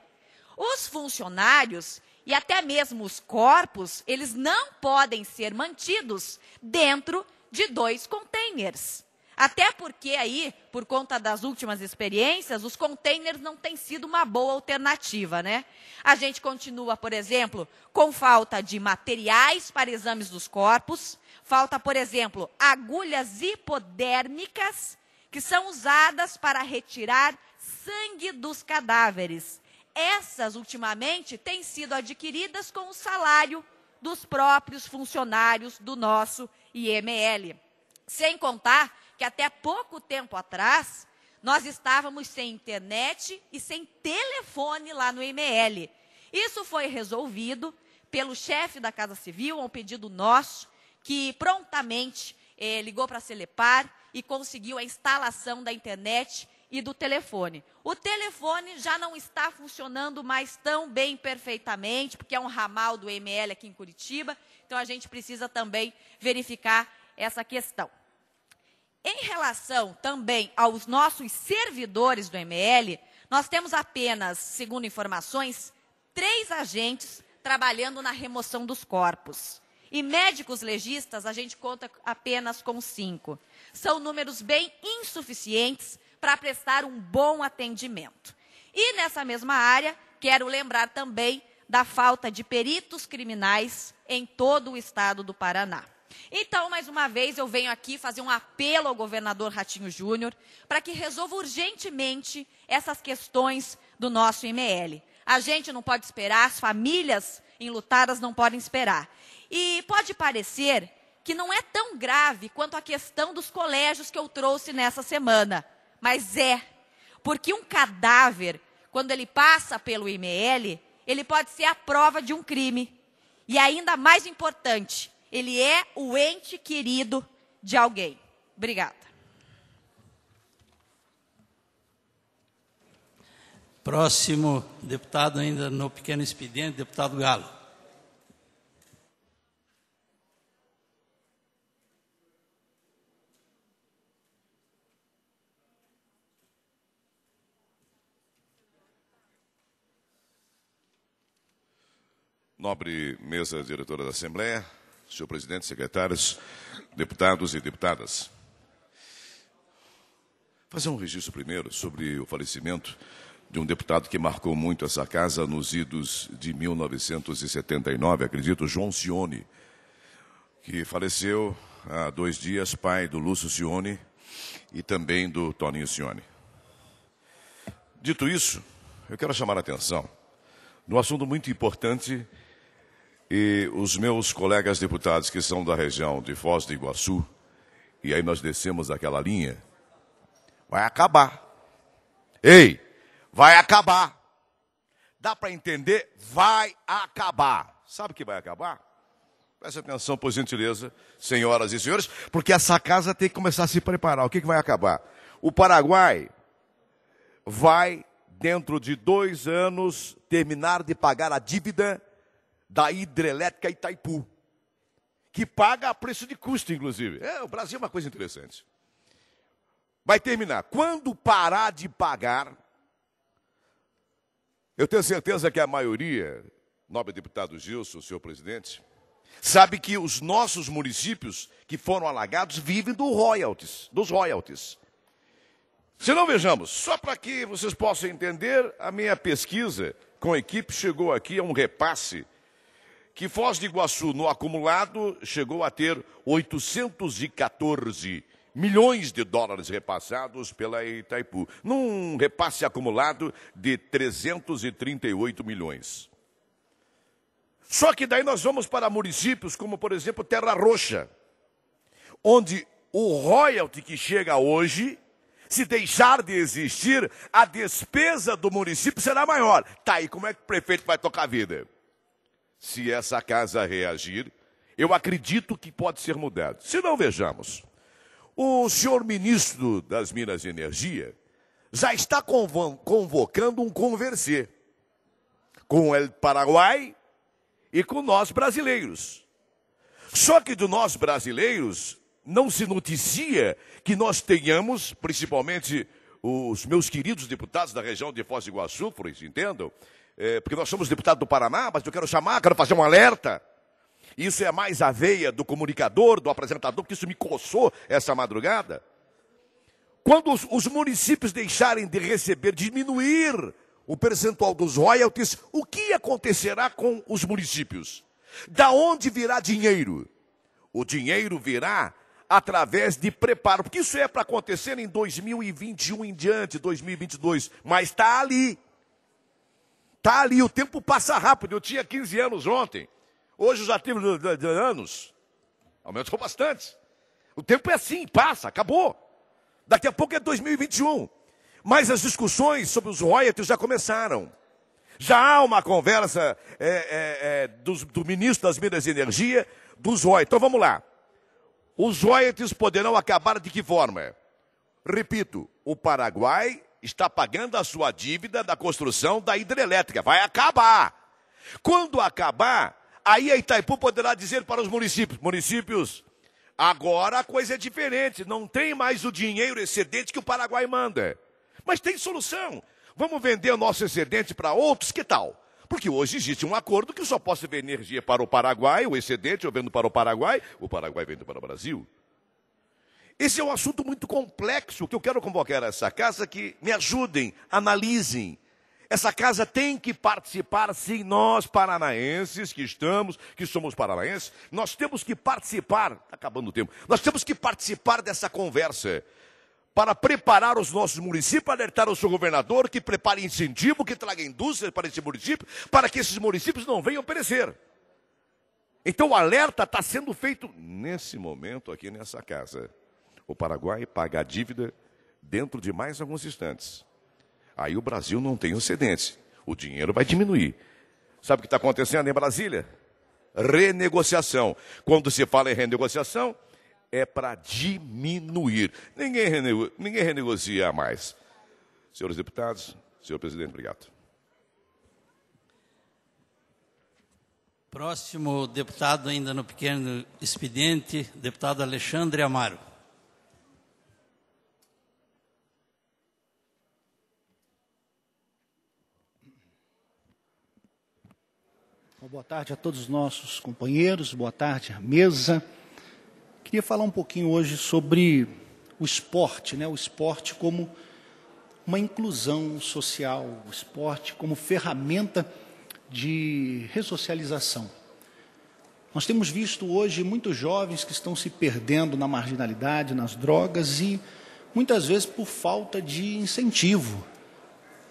Os funcionários e até mesmo os corpos, eles não podem ser mantidos dentro de dois containers. Até porque aí, por conta das últimas experiências, os containers não têm sido uma boa alternativa, né? A gente continua, por exemplo, com falta de materiais para exames dos corpos, falta, por exemplo, agulhas hipodérmicas que são usadas para retirar sangue dos cadáveres. Essas, ultimamente, têm sido adquiridas com o salário dos próprios funcionários do nosso IML. Sem contar que até pouco tempo atrás nós estávamos sem internet e sem telefone lá no ML. Isso foi resolvido pelo chefe da Casa Civil, a um pedido nosso, que prontamente eh, ligou para a Celepar e conseguiu a instalação da internet e do telefone. O telefone já não está funcionando mais tão bem perfeitamente, porque é um ramal do ML aqui em Curitiba, então a gente precisa também verificar essa questão. Em relação também aos nossos servidores do ML, nós temos apenas, segundo informações, três agentes trabalhando na remoção dos corpos. E médicos legistas, a gente conta apenas com cinco. São números bem insuficientes para prestar um bom atendimento. E nessa mesma área, quero lembrar também da falta de peritos criminais em todo o estado do Paraná. Então, mais uma vez, eu venho aqui fazer um apelo ao governador Ratinho Júnior para que resolva urgentemente essas questões do nosso IML. A gente não pode esperar, as famílias enlutadas não podem esperar. E pode parecer que não é tão grave quanto a questão dos colégios que eu trouxe nessa semana, mas é, porque um cadáver, quando ele passa pelo IML, ele pode ser a prova de um crime. E ainda mais importante, ele é o ente querido de alguém. Obrigada. Próximo deputado, ainda no pequeno expediente, deputado Galo. Nobre mesa diretora da Assembleia, senhor presidente, secretários, deputados e deputadas. Fazer um registro primeiro sobre o falecimento de um deputado que marcou muito essa casa nos idos de 1979, acredito, João Cione, que faleceu há dois dias, pai do Lúcio Cione e também do Toninho Cione. Dito isso, eu quero chamar a atenção no assunto muito importante e os meus colegas deputados que são da região de Foz do Iguaçu, e aí nós descemos aquela linha, vai acabar. Ei, vai acabar. Dá para entender? Vai acabar. Sabe o que vai acabar? Preste atenção, por gentileza, senhoras e senhores, porque essa casa tem que começar a se preparar. O que, que vai acabar? O Paraguai vai, dentro de dois anos, terminar de pagar a dívida da hidrelétrica Itaipu, que paga a preço de custo, inclusive. É, o Brasil é uma coisa interessante. Vai terminar. Quando parar de pagar, eu tenho certeza que a maioria, nobre deputado Gilson, senhor presidente, sabe que os nossos municípios que foram alagados vivem do royalties, dos royalties. Se não vejamos, só para que vocês possam entender, a minha pesquisa com a equipe chegou aqui a um repasse que Foz de Iguaçu, no acumulado, chegou a ter 814 milhões de dólares repassados pela Itaipu, num repasse acumulado de 338 milhões. Só que daí nós vamos para municípios como, por exemplo, Terra Roxa, onde o royalty que chega hoje, se deixar de existir, a despesa do município será maior. Tá aí, como é que o prefeito vai tocar a vida? Se essa casa reagir, eu acredito que pode ser mudado. Se não, vejamos. O senhor ministro das Minas e Energia já está convocando um conversê com o Paraguai e com nós brasileiros. Só que de nós brasileiros não se noticia que nós tenhamos, principalmente os meus queridos deputados da região de Foz do Iguaçu, por isso entendam, é, porque nós somos deputados do Paraná, mas eu quero chamar, quero fazer um alerta. Isso é mais a veia do comunicador, do apresentador, porque isso me coçou essa madrugada. Quando os, os municípios deixarem de receber, diminuir o percentual dos royalties, o que acontecerá com os municípios? Da onde virá dinheiro? O dinheiro virá através de preparo, porque isso é para acontecer em 2021 em diante, 2022, mas está ali. Está ali, o tempo passa rápido. Eu tinha 15 anos ontem. Hoje já tive anos. Aumentou bastante. O tempo é assim, passa, acabou. Daqui a pouco é 2021. Mas as discussões sobre os royalties já começaram. Já há uma conversa é, é, é, do, do, ministro das Minas e Energia dos royalties. Então vamos lá. Os royalties poderão acabar de que forma? Repito, o Paraguai está pagando a sua dívida da construção da hidrelétrica. Vai acabar. Quando acabar, aí a Itaipu poderá dizer para os municípios: municípios, agora a coisa é diferente, não tem mais o dinheiro excedente que o Paraguai manda. Mas tem solução. Vamos vender o nosso excedente para outros, que tal? Porque hoje existe um acordo que só posso ver energia para o Paraguai, o excedente eu vendo para o Paraguai, o Paraguai vende para o Brasil. Esse é um assunto muito complexo que eu quero convocar essa casa é que me ajudem, analisem. Essa casa tem que participar, sim, nós paranaenses que estamos, que somos paranaenses, nós temos que participar, está acabando o tempo, nós temos que participar dessa conversa para preparar os nossos municípios, alertar o seu governador que prepare incentivo, que traga indústria para esse município, para que esses municípios não venham perecer. Então o alerta está sendo feito nesse momento aqui nessa casa o Paraguai paga a dívida dentro de mais alguns instantes. Aí o Brasil não tem excedente, o dinheiro vai diminuir. Sabe o que está acontecendo em Brasília? Renegociação. Quando se fala em renegociação, é para diminuir. Ninguém, renego... Ninguém renegocia mais. Senhores deputados, senhor presidente, obrigado. Próximo deputado, ainda no pequeno expediente, deputado Alexandre Amaro. boa tarde a todos os nossos companheiros, boa tarde à mesa. Queria falar um pouquinho hoje sobre o esporte, né? o esporte como uma inclusão social, o esporte como ferramenta de ressocialização. Nós temos visto hoje muitos jovens que estão se perdendo na marginalidade, nas drogas e muitas vezes por falta de incentivo,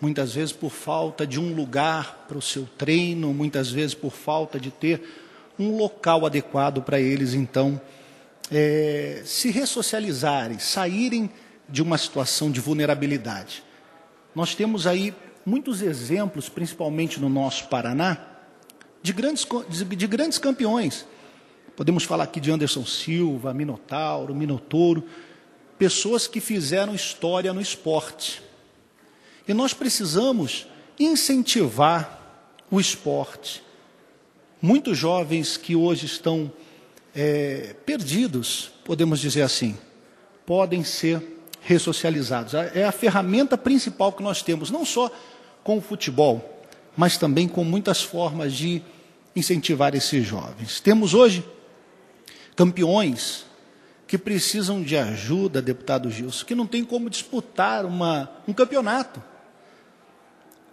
muitas vezes por falta de um lugar para o seu treino, muitas vezes por falta de ter um local adequado para eles, então, é, se ressocializarem, saírem de uma situação de vulnerabilidade. Nós temos aí muitos exemplos, principalmente no nosso Paraná, de grandes, de grandes campeões. Podemos falar aqui de Anderson Silva, Minotauro, Minotouro, pessoas que fizeram história no esporte e nós precisamos incentivar o esporte. Muitos jovens que hoje estão é, perdidos, podemos dizer assim, podem ser ressocializados. É a ferramenta principal que nós temos, não só com o futebol, mas também com muitas formas de incentivar esses jovens. Temos hoje campeões que precisam de ajuda, deputado Gilson, que não tem como disputar uma, um campeonato.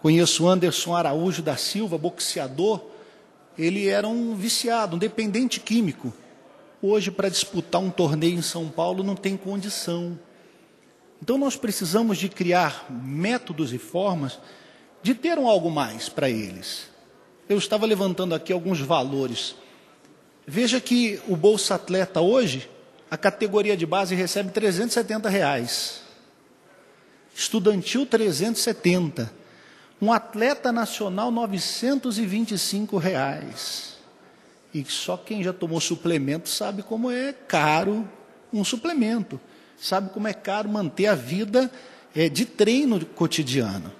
Conheço Anderson Araújo da Silva, boxeador. Ele era um viciado, um dependente químico. Hoje, para disputar um torneio em São Paulo, não tem condição. Então, nós precisamos de criar métodos e formas de ter um algo mais para eles. Eu estava levantando aqui alguns valores. Veja que o Bolsa Atleta hoje, a categoria de base recebe 370 reais. Estudantil 370. Um atleta nacional, 925 reais. E só quem já tomou suplemento sabe como é caro um suplemento. Sabe como é caro manter a vida é, de treino cotidiano.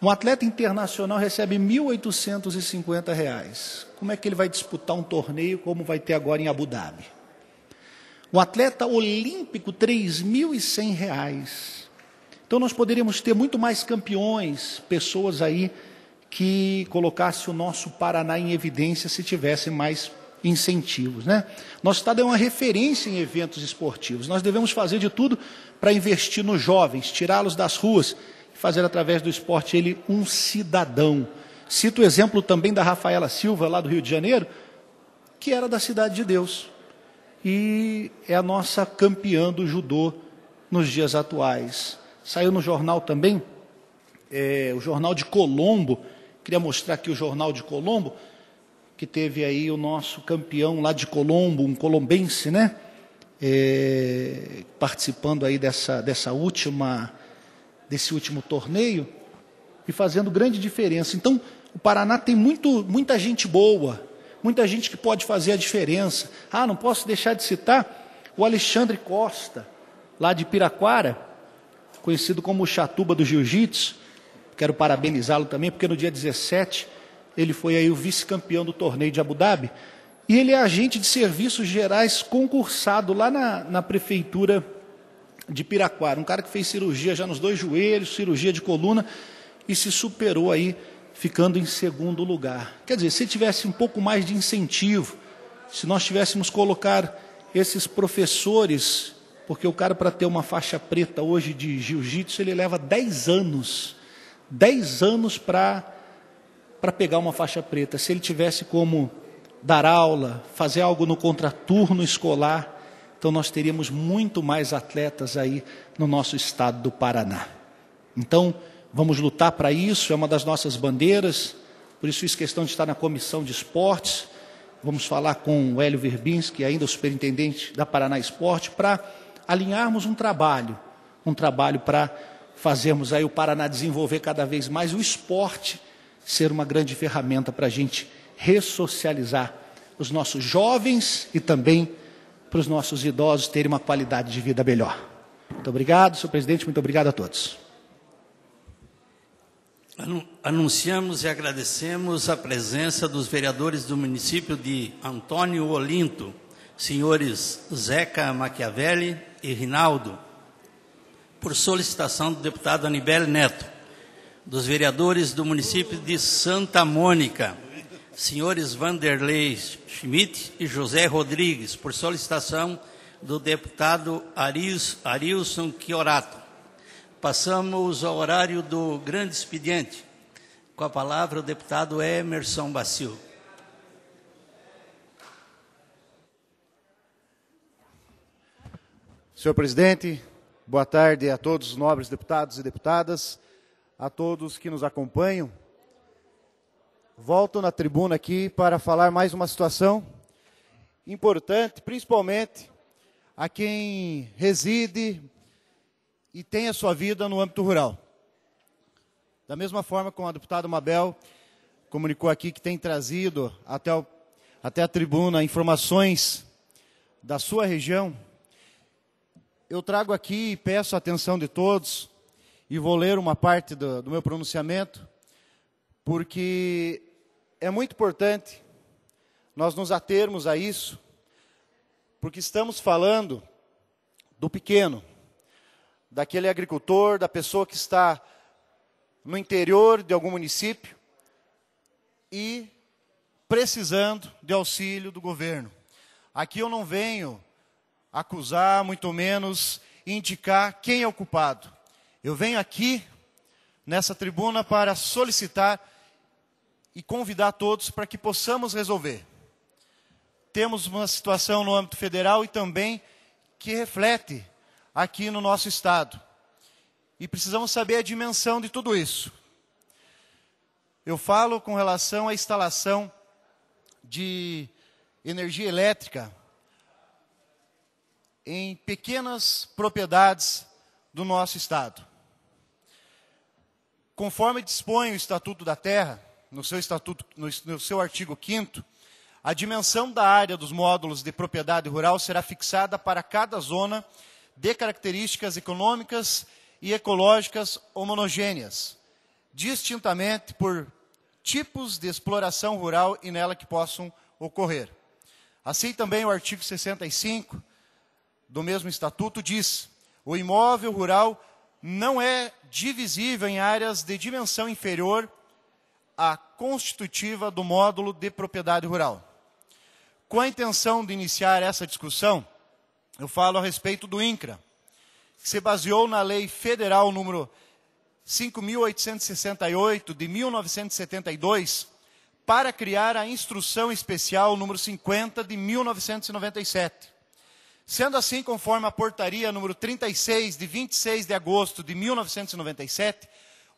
Um atleta internacional recebe R$ 1.850. Reais. Como é que ele vai disputar um torneio como vai ter agora em Abu Dhabi? Um atleta olímpico, R$ 3.100. Então nós poderíamos ter muito mais campeões, pessoas aí que colocasse o nosso Paraná em evidência se tivesse mais incentivos, né? Nosso estado é uma referência em eventos esportivos. Nós devemos fazer de tudo para investir nos jovens, tirá-los das ruas, fazer através do esporte ele um cidadão. Cito o exemplo também da Rafaela Silva, lá do Rio de Janeiro, que era da Cidade de Deus e é a nossa campeã do judô nos dias atuais saiu no jornal também, é, o jornal de Colombo. Queria mostrar aqui o jornal de Colombo, que teve aí o nosso campeão lá de Colombo, um colombense, né? É, participando aí dessa, dessa última, desse último torneio e fazendo grande diferença. Então, o Paraná tem muito, muita gente boa, muita gente que pode fazer a diferença. Ah, não posso deixar de citar o Alexandre Costa, lá de Piraquara, conhecido como Chatuba do Jiu-Jitsu. Quero parabenizá-lo também, porque no dia 17 ele foi aí o vice-campeão do torneio de Abu Dhabi. E ele é agente de serviços gerais concursado lá na, na prefeitura de Piraquara. Um cara que fez cirurgia já nos dois joelhos, cirurgia de coluna e se superou aí, ficando em segundo lugar. Quer dizer, se tivesse um pouco mais de incentivo, se nós tivéssemos colocar esses professores porque o cara, para ter uma faixa preta hoje de jiu-jitsu, ele leva 10 anos. 10 anos para pegar uma faixa preta. Se ele tivesse como dar aula, fazer algo no contraturno escolar, então nós teríamos muito mais atletas aí no nosso estado do Paraná. Então, vamos lutar para isso, é uma das nossas bandeiras, por isso fiz questão de estar na comissão de esportes. Vamos falar com o Hélio Verbinski, ainda o superintendente da Paraná Esporte, para alinharmos um trabalho, um trabalho para fazermos aí o Paraná desenvolver cada vez mais o esporte ser uma grande ferramenta para a gente ressocializar os nossos jovens e também para os nossos idosos terem uma qualidade de vida melhor. Muito obrigado, senhor presidente, muito obrigado a todos. Anunciamos e agradecemos a presença dos vereadores do município de Antônio Olinto, senhores Zeca Machiavelli, e Rinaldo, por solicitação do deputado Anibel Neto, dos vereadores do município de Santa Mônica, senhores Vanderlei Schmidt e José Rodrigues, por solicitação do deputado Arius, Arilson Chiorato. Passamos ao horário do grande expediente. Com a palavra, o deputado Emerson Bacil. Senhor presidente, boa tarde a todos os nobres deputados e deputadas, a todos que nos acompanham. Volto na tribuna aqui para falar mais uma situação importante, principalmente a quem reside e tem a sua vida no âmbito rural. Da mesma forma como a deputada Mabel comunicou aqui que tem trazido até, o, até a tribuna informações da sua região, eu trago aqui e peço a atenção de todos, e vou ler uma parte do, do meu pronunciamento, porque é muito importante nós nos atermos a isso, porque estamos falando do pequeno, daquele agricultor, da pessoa que está no interior de algum município e precisando de auxílio do governo. Aqui eu não venho acusar, muito menos indicar quem é o culpado. Eu venho aqui nessa tribuna para solicitar e convidar todos para que possamos resolver. Temos uma situação no âmbito federal e também que reflete aqui no nosso estado. E precisamos saber a dimensão de tudo isso. Eu falo com relação à instalação de energia elétrica em pequenas propriedades do nosso Estado. Conforme dispõe o Estatuto da Terra, no seu, estatuto, no seu artigo 5 a dimensão da área dos módulos de propriedade rural será fixada para cada zona de características econômicas e ecológicas homogêneas, distintamente por tipos de exploração rural e nela que possam ocorrer. Assim também o artigo 65 do mesmo estatuto diz: o imóvel rural não é divisível em áreas de dimensão inferior à constitutiva do módulo de propriedade rural. Com a intenção de iniciar essa discussão, eu falo a respeito do INCRA, que se baseou na Lei Federal número 5868 de 1972 para criar a Instrução Especial número 50 de 1997 Sendo assim, conforme a portaria número 36 de 26 de agosto de 1997,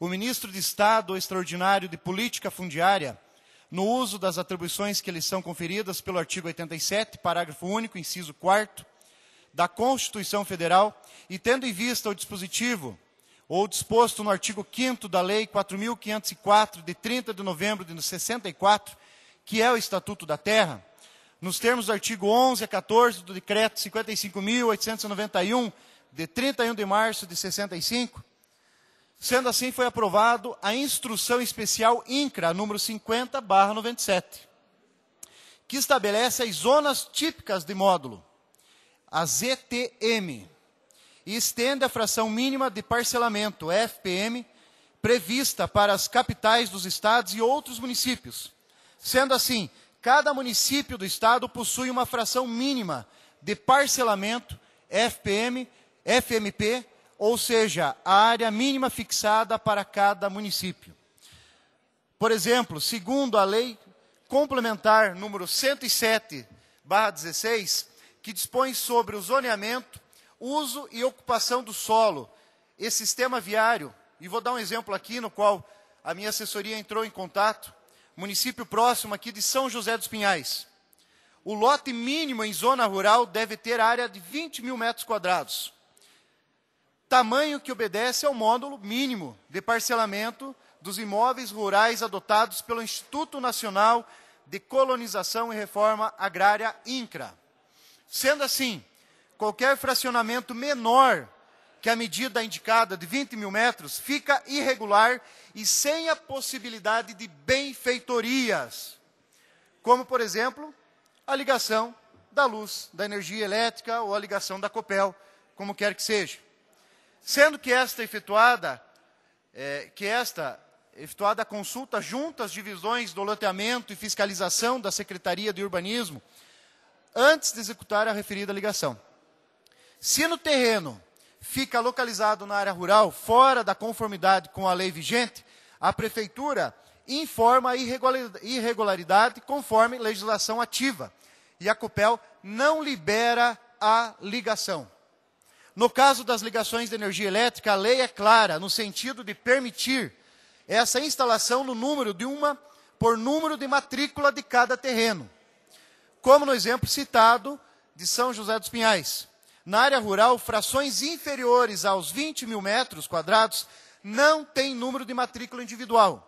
o ministro de Estado extraordinário de Política Fundiária, no uso das atribuições que lhe são conferidas pelo artigo 87, parágrafo único, inciso 4 da Constituição Federal, e tendo em vista o dispositivo ou disposto no artigo 5 da Lei 4504 de 30 de novembro de 64, que é o Estatuto da Terra, nos termos do artigo 11 a 14 do decreto 55.891, de 31 de março de 65. Sendo assim, foi aprovado a instrução especial INCRA, número 50, barra 97, que estabelece as zonas típicas de módulo, a ZTM, e estende a fração mínima de parcelamento, FPM, prevista para as capitais dos estados e outros municípios. Sendo assim, Cada município do estado possui uma fração mínima de parcelamento FPM, FMP, ou seja, a área mínima fixada para cada município. Por exemplo, segundo a lei complementar número 107/16, que dispõe sobre o zoneamento, uso e ocupação do solo e sistema viário, e vou dar um exemplo aqui no qual a minha assessoria entrou em contato município próximo aqui de São José dos Pinhais. O lote mínimo em zona rural deve ter área de 20 mil metros quadrados. Tamanho que obedece ao módulo mínimo de parcelamento dos imóveis rurais adotados pelo Instituto Nacional de Colonização e Reforma Agrária, INCRA. Sendo assim, qualquer fracionamento menor que a medida indicada de 20 mil metros fica irregular e sem a possibilidade de benfeitorias, como, por exemplo, a ligação da luz, da energia elétrica ou a ligação da Copel, como quer que seja. Sendo que esta efetuada, é, que esta efetuada a consulta às divisões do loteamento e fiscalização da Secretaria de Urbanismo, antes de executar a referida ligação. Se no terreno fica localizado na área rural, fora da conformidade com a lei vigente, a prefeitura informa a irregularidade conforme legislação ativa. E a Copel não libera a ligação. No caso das ligações de energia elétrica, a lei é clara no sentido de permitir essa instalação no número de uma por número de matrícula de cada terreno. Como no exemplo citado de São José dos Pinhais. Na área rural, frações inferiores aos 20 mil metros quadrados não tem número de matrícula individual,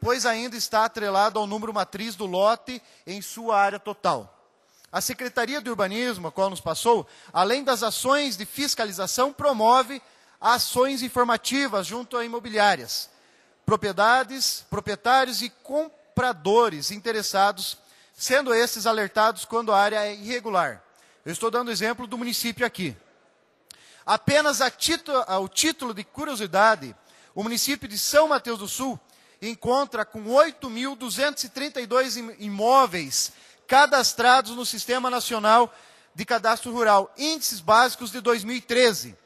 pois ainda está atrelado ao número matriz do lote em sua área total. A Secretaria de Urbanismo, a qual nos passou, além das ações de fiscalização, promove ações informativas junto a imobiliárias, propriedades, proprietários e compradores interessados, sendo esses alertados quando a área é irregular. Eu estou dando exemplo do município aqui. Apenas título, ao título de curiosidade, o município de São Mateus do Sul encontra com 8.232 imóveis cadastrados no Sistema Nacional de Cadastro Rural, índices básicos de 2013.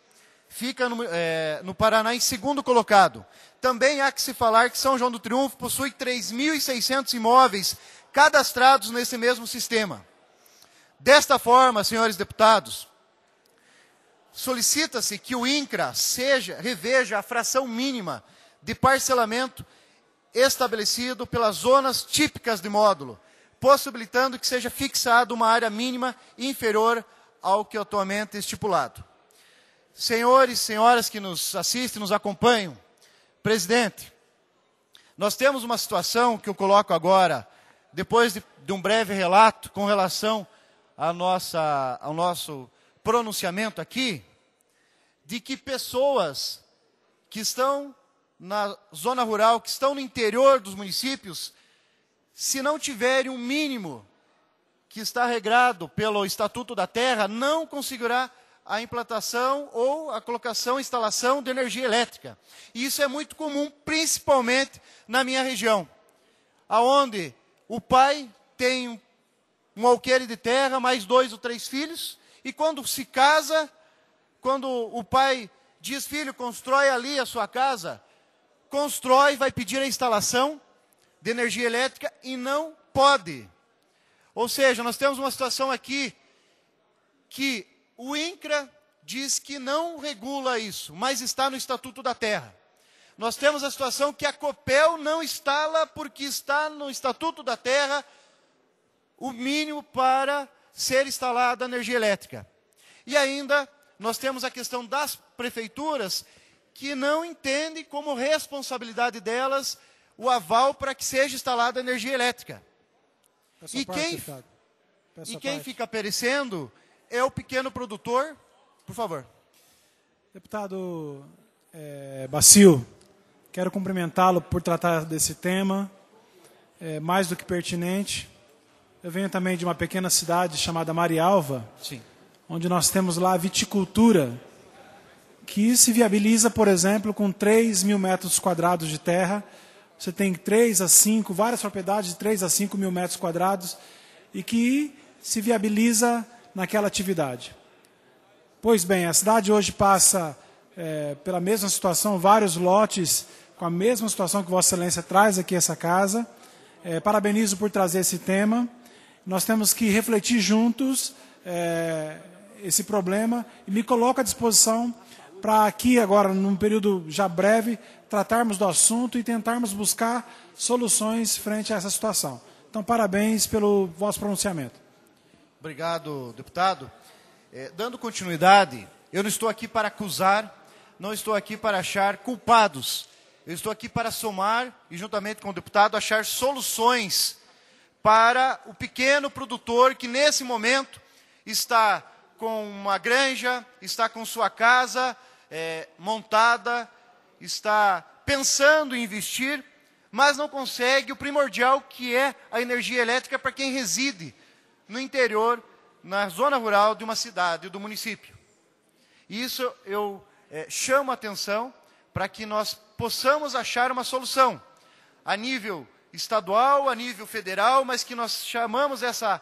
Fica no, é, no Paraná em segundo colocado. Também há que se falar que São João do Triunfo possui 3.600 imóveis cadastrados nesse mesmo sistema. Desta forma, senhores deputados, solicita-se que o INCRA seja, reveja a fração mínima de parcelamento estabelecido pelas zonas típicas de módulo, possibilitando que seja fixada uma área mínima inferior ao que atualmente é estipulado. Senhores, e senhoras que nos assistem, nos acompanham, presidente, nós temos uma situação que eu coloco agora, depois de, de um breve relato com relação a nossa, ao nosso pronunciamento aqui de que pessoas que estão na zona rural, que estão no interior dos municípios, se não tiverem um mínimo que está regrado pelo Estatuto da Terra, não conseguirá a implantação ou a colocação instalação de energia elétrica. E isso é muito comum, principalmente na minha região, aonde o pai tem um alqueire de terra, mais dois ou três filhos, e quando se casa, quando o pai diz, filho, constrói ali a sua casa, constrói, vai pedir a instalação de energia elétrica e não pode. Ou seja, nós temos uma situação aqui que o INCRA diz que não regula isso, mas está no Estatuto da Terra. Nós temos a situação que a COPEL não instala porque está no Estatuto da Terra o mínimo para ser instalada a energia elétrica. E ainda nós temos a questão das prefeituras que não entendem como responsabilidade delas o aval para que seja instalada a energia elétrica. e parte, quem, e quem fica perecendo é o pequeno produtor. Por favor. Deputado é, Bacio, quero cumprimentá-lo por tratar desse tema, é, mais do que pertinente. Eu venho também de uma pequena cidade chamada Marialva, Sim. onde nós temos lá a viticultura, que se viabiliza, por exemplo, com 3 mil metros quadrados de terra. Você tem 3 a 5, várias propriedades de 3 a 5 mil metros quadrados, e que se viabiliza naquela atividade. Pois bem, a cidade hoje passa é, pela mesma situação, vários lotes com a mesma situação que Vossa Excelência traz aqui essa casa. É, parabenizo por trazer esse tema nós temos que refletir juntos é, esse problema e me coloco à disposição para aqui agora, num período já breve, tratarmos do assunto e tentarmos buscar soluções frente a essa situação. Então, parabéns pelo vosso pronunciamento. Obrigado, deputado. É, dando continuidade, eu não estou aqui para acusar, não estou aqui para achar culpados. Eu estou aqui para somar e, juntamente com o deputado, achar soluções para o pequeno produtor que nesse momento está com uma granja, está com sua casa é, montada, está pensando em investir, mas não consegue o primordial que é a energia elétrica para quem reside no interior, na zona rural de uma cidade ou do município. Isso eu é, chamo a atenção para que nós possamos achar uma solução a nível estadual, a nível federal, mas que nós chamamos essa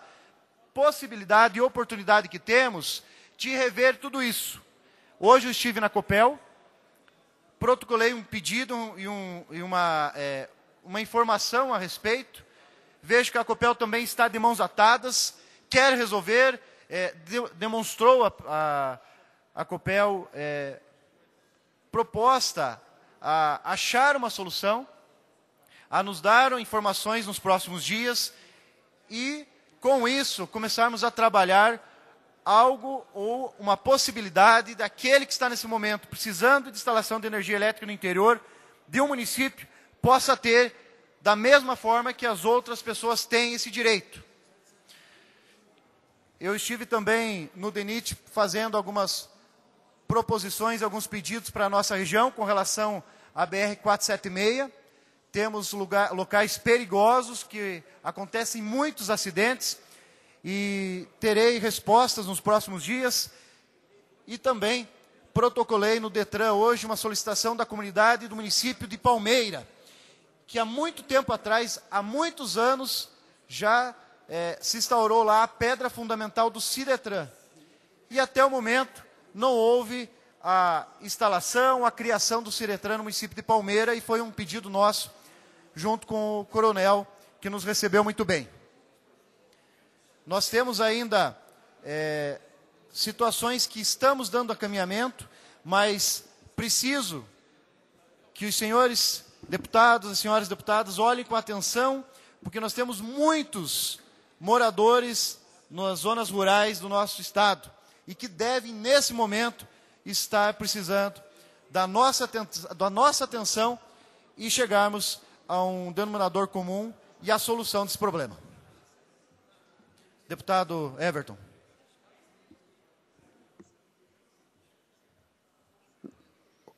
possibilidade e oportunidade que temos de rever tudo isso. Hoje eu estive na Copel, protocolei um pedido e, um, e uma, é, uma informação a respeito. Vejo que a Copel também está de mãos atadas, quer resolver, é, de, demonstrou a, a, a Copel é, proposta a achar uma solução a nos dar informações nos próximos dias e, com isso, começarmos a trabalhar algo ou uma possibilidade daquele que está nesse momento precisando de instalação de energia elétrica no interior de um município possa ter da mesma forma que as outras pessoas têm esse direito. Eu estive também no DENIT fazendo algumas proposições, alguns pedidos para a nossa região com relação à BR 476 temos lugar, locais perigosos que acontecem muitos acidentes e terei respostas nos próximos dias. E também protocolei no Detran hoje uma solicitação da comunidade do município de Palmeira, que há muito tempo atrás, há muitos anos, já é, se instaurou lá a pedra fundamental do Ciretran. E até o momento não houve a instalação, a criação do Ciretran no município de Palmeira e foi um pedido nosso junto com o coronel, que nos recebeu muito bem. Nós temos ainda é, situações que estamos dando acaminhamento, mas preciso que os senhores deputados e senhoras deputadas olhem com atenção, porque nós temos muitos moradores nas zonas rurais do nosso estado e que devem, nesse momento, estar precisando da nossa, da nossa atenção e chegarmos a um denominador comum e a solução desse problema. Deputado Everton.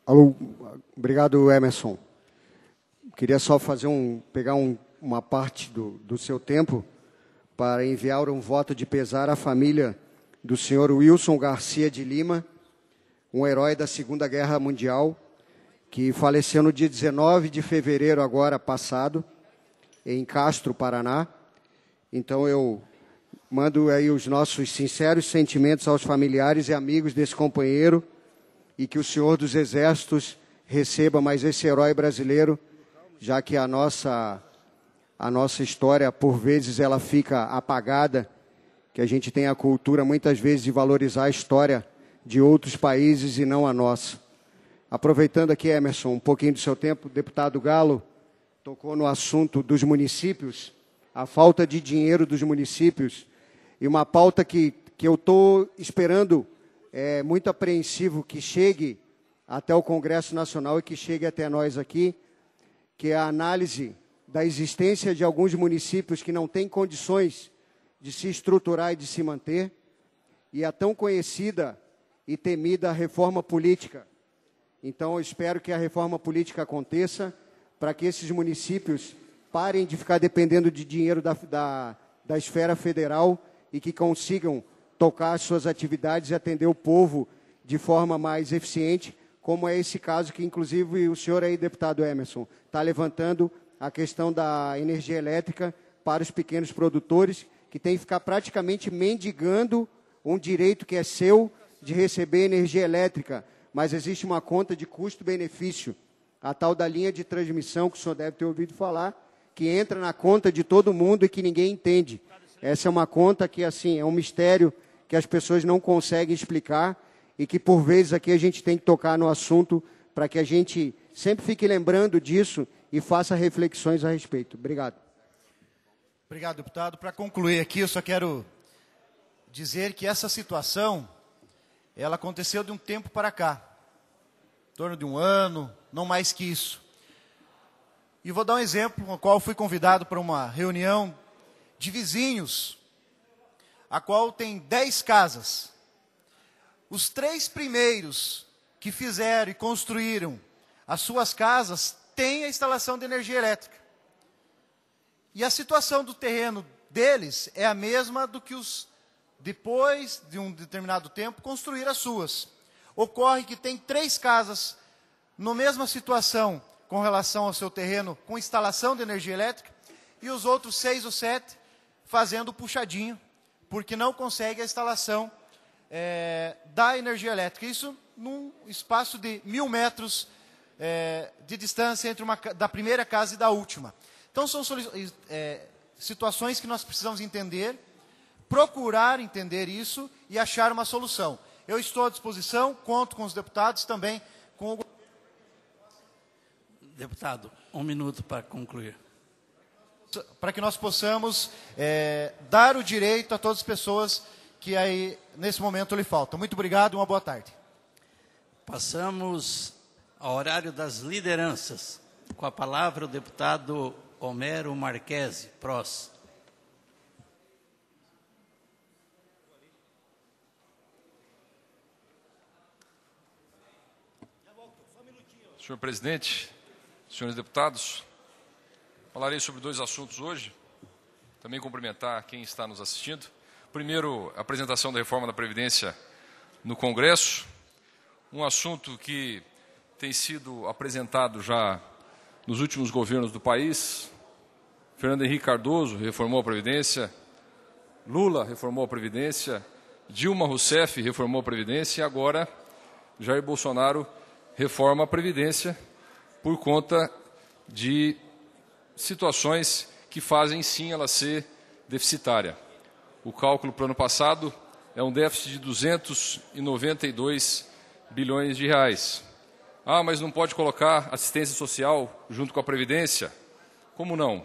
Alô, obrigado, Emerson. Queria só fazer um, pegar um, uma parte do, do seu tempo para enviar um voto de pesar à família do senhor Wilson Garcia de Lima, um herói da Segunda Guerra Mundial que faleceu no dia 19 de fevereiro agora passado, em Castro, Paraná. Então eu mando aí os nossos sinceros sentimentos aos familiares e amigos desse companheiro e que o Senhor dos Exércitos receba mais esse herói brasileiro, já que a nossa a nossa história por vezes ela fica apagada, que a gente tem a cultura muitas vezes de valorizar a história de outros países e não a nossa. Aproveitando aqui, Emerson, um pouquinho do seu tempo, o deputado Galo tocou no assunto dos municípios, a falta de dinheiro dos municípios, e uma pauta que, que eu estou esperando, é, muito apreensivo, que chegue até o Congresso Nacional e que chegue até nós aqui, que é a análise da existência de alguns municípios que não têm condições de se estruturar e de se manter, e a tão conhecida e temida reforma política então, eu espero que a reforma política aconteça para que esses municípios parem de ficar dependendo de dinheiro da, da, da esfera federal e que consigam tocar suas atividades e atender o povo de forma mais eficiente, como é esse caso que, inclusive, o senhor aí, deputado Emerson, está levantando a questão da energia elétrica para os pequenos produtores, que tem que ficar praticamente mendigando um direito que é seu de receber energia elétrica mas existe uma conta de custo-benefício, a tal da linha de transmissão que o senhor deve ter ouvido falar, que entra na conta de todo mundo e que ninguém entende. Essa é uma conta que, assim, é um mistério que as pessoas não conseguem explicar e que, por vezes, aqui a gente tem que tocar no assunto para que a gente sempre fique lembrando disso e faça reflexões a respeito. Obrigado. Obrigado, deputado. Para concluir aqui, eu só quero dizer que essa situação ela aconteceu de um tempo para cá torno de um ano, não mais que isso. E vou dar um exemplo, no qual fui convidado para uma reunião de vizinhos, a qual tem 10 casas. Os três primeiros que fizeram e construíram as suas casas têm a instalação de energia elétrica. E a situação do terreno deles é a mesma do que os, depois de um determinado tempo, construíram as suas ocorre que tem três casas na mesma situação com relação ao seu terreno, com instalação de energia elétrica, e os outros seis ou sete fazendo puxadinho, porque não consegue a instalação é, da energia elétrica. Isso num espaço de mil metros é, de distância entre uma, da primeira casa e da última. Então, são é, situações que nós precisamos entender, procurar entender isso e achar uma solução. Eu estou à disposição, conto com os deputados também, com o... Deputado, um minuto para concluir. Para que nós possamos é, dar o direito a todas as pessoas que aí, nesse momento, lhe faltam. Muito obrigado e uma boa tarde. Passamos ao horário das lideranças. Com a palavra, o deputado Homero Marquese, prós. Senhor presidente, senhores deputados, falarei sobre dois assuntos hoje. Também cumprimentar quem está nos assistindo. Primeiro, a apresentação da reforma da Previdência no Congresso, um assunto que tem sido apresentado já nos últimos governos do país. Fernando Henrique Cardoso reformou a Previdência, Lula reformou a Previdência, Dilma Rousseff reformou a Previdência e agora Jair Bolsonaro reformou reforma a Previdência por conta de situações que fazem sim ela ser deficitária. O cálculo para o ano passado é um déficit de 292 bilhões de reais. Ah, mas não pode colocar assistência social junto com a Previdência? Como não?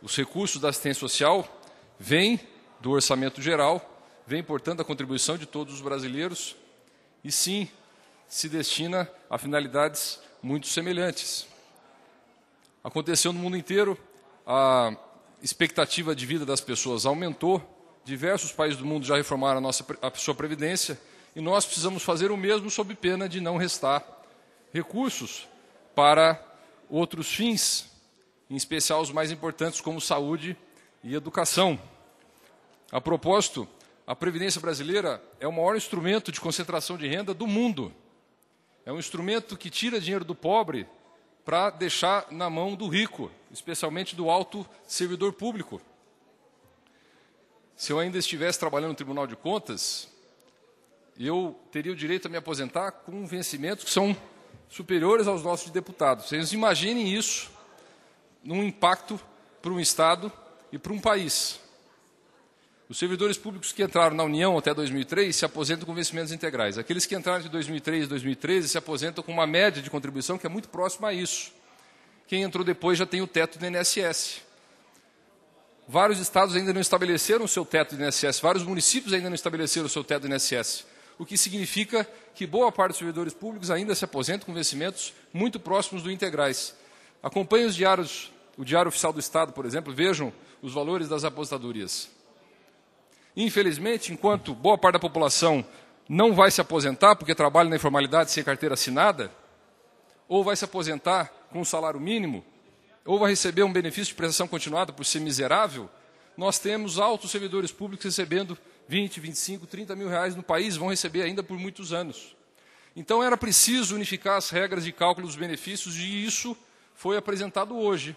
Os recursos da assistência social vêm do orçamento geral, vêm, portanto, da contribuição de todos os brasileiros, e sim se destina a finalidades muito semelhantes. Aconteceu no mundo inteiro, a expectativa de vida das pessoas aumentou, diversos países do mundo já reformaram a, nossa, a sua previdência, e nós precisamos fazer o mesmo sob pena de não restar recursos para outros fins, em especial os mais importantes, como saúde e educação. A propósito, a Previdência Brasileira é o maior instrumento de concentração de renda do mundo. É um instrumento que tira dinheiro do pobre para deixar na mão do rico, especialmente do alto servidor público. Se eu ainda estivesse trabalhando no Tribunal de Contas, eu teria o direito a me aposentar com vencimentos que são superiores aos nossos de deputados. Vocês imaginem isso num impacto para um Estado e para um país. Os servidores públicos que entraram na União até 2003 se aposentam com vencimentos integrais. Aqueles que entraram de 2003 e 2013 se aposentam com uma média de contribuição que é muito próxima a isso. Quem entrou depois já tem o teto do INSS. Vários estados ainda não estabeleceram o seu teto do INSS, vários municípios ainda não estabeleceram o seu teto do INSS, o que significa que boa parte dos servidores públicos ainda se aposentam com vencimentos muito próximos do integrais. Acompanhe os diários, o Diário Oficial do Estado, por exemplo, vejam os valores das aposentadorias. Infelizmente, enquanto boa parte da população não vai se aposentar porque trabalha na informalidade sem carteira assinada, ou vai se aposentar com um salário mínimo, ou vai receber um benefício de prestação continuada por ser miserável, nós temos altos servidores públicos recebendo 20, 25, 30 mil reais no país, vão receber ainda por muitos anos. Então era preciso unificar as regras de cálculo dos benefícios e isso foi apresentado hoje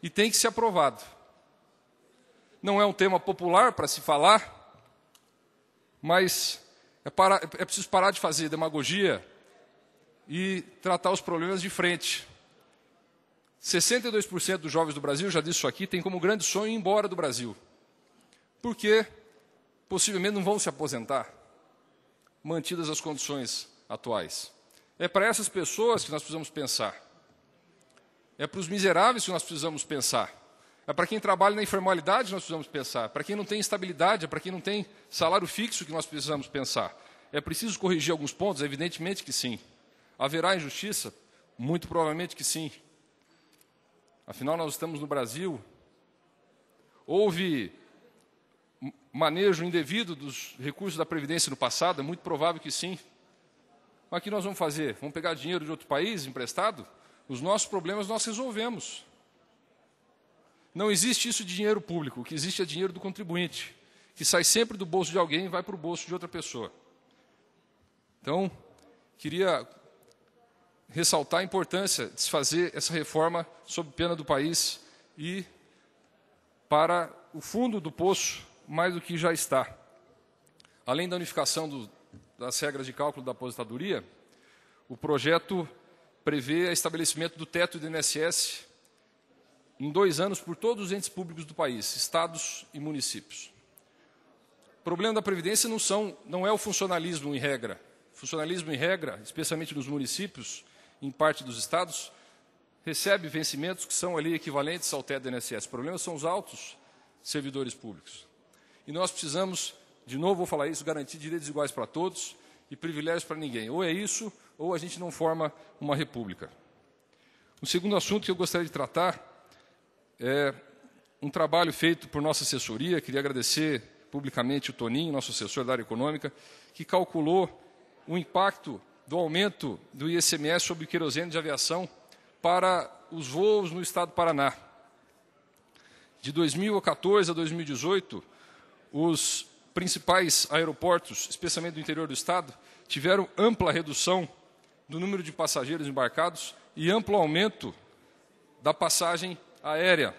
e tem que ser aprovado não é um tema popular para se falar, mas é, para, é preciso parar de fazer demagogia e tratar os problemas de frente. 62% dos jovens do Brasil, já disse isso aqui, tem como grande sonho ir embora do Brasil. Porque possivelmente não vão se aposentar, mantidas as condições atuais. É para essas pessoas que nós precisamos pensar. É para os miseráveis que nós precisamos pensar. É para quem trabalha na informalidade nós precisamos pensar. Para quem não tem estabilidade, é para quem não tem salário fixo que nós precisamos pensar. É preciso corrigir alguns pontos? Evidentemente que sim. Haverá injustiça? Muito provavelmente que sim. Afinal, nós estamos no Brasil. Houve manejo indevido dos recursos da Previdência no passado? É muito provável que sim. Mas o que nós vamos fazer? Vamos pegar dinheiro de outro país emprestado? Os nossos problemas nós resolvemos. Não existe isso de dinheiro público, o que existe é dinheiro do contribuinte, que sai sempre do bolso de alguém e vai para o bolso de outra pessoa. Então, queria ressaltar a importância de se fazer essa reforma sob pena do país e para o fundo do poço mais do que já está. Além da unificação do, das regras de cálculo da aposentadoria, o projeto prevê o estabelecimento do teto do INSS em dois anos por todos os entes públicos do país, estados e municípios. O problema da Previdência não, são, não é o funcionalismo em regra. O funcionalismo em regra, especialmente nos municípios, em parte dos estados, recebe vencimentos que são ali equivalentes ao teto do INSS. O problema são os altos servidores públicos. E nós precisamos, de novo vou falar isso, garantir direitos iguais para todos e privilégios para ninguém. Ou é isso, ou a gente não forma uma república. O segundo assunto que eu gostaria de tratar é um trabalho feito por nossa assessoria, queria agradecer publicamente o Toninho, nosso assessor da área econômica, que calculou o impacto do aumento do ICMS sobre o querosene de aviação para os voos no estado do Paraná. De 2014 a 2018, os principais aeroportos, especialmente do interior do estado, tiveram ampla redução do número de passageiros embarcados e amplo aumento da passagem aérea.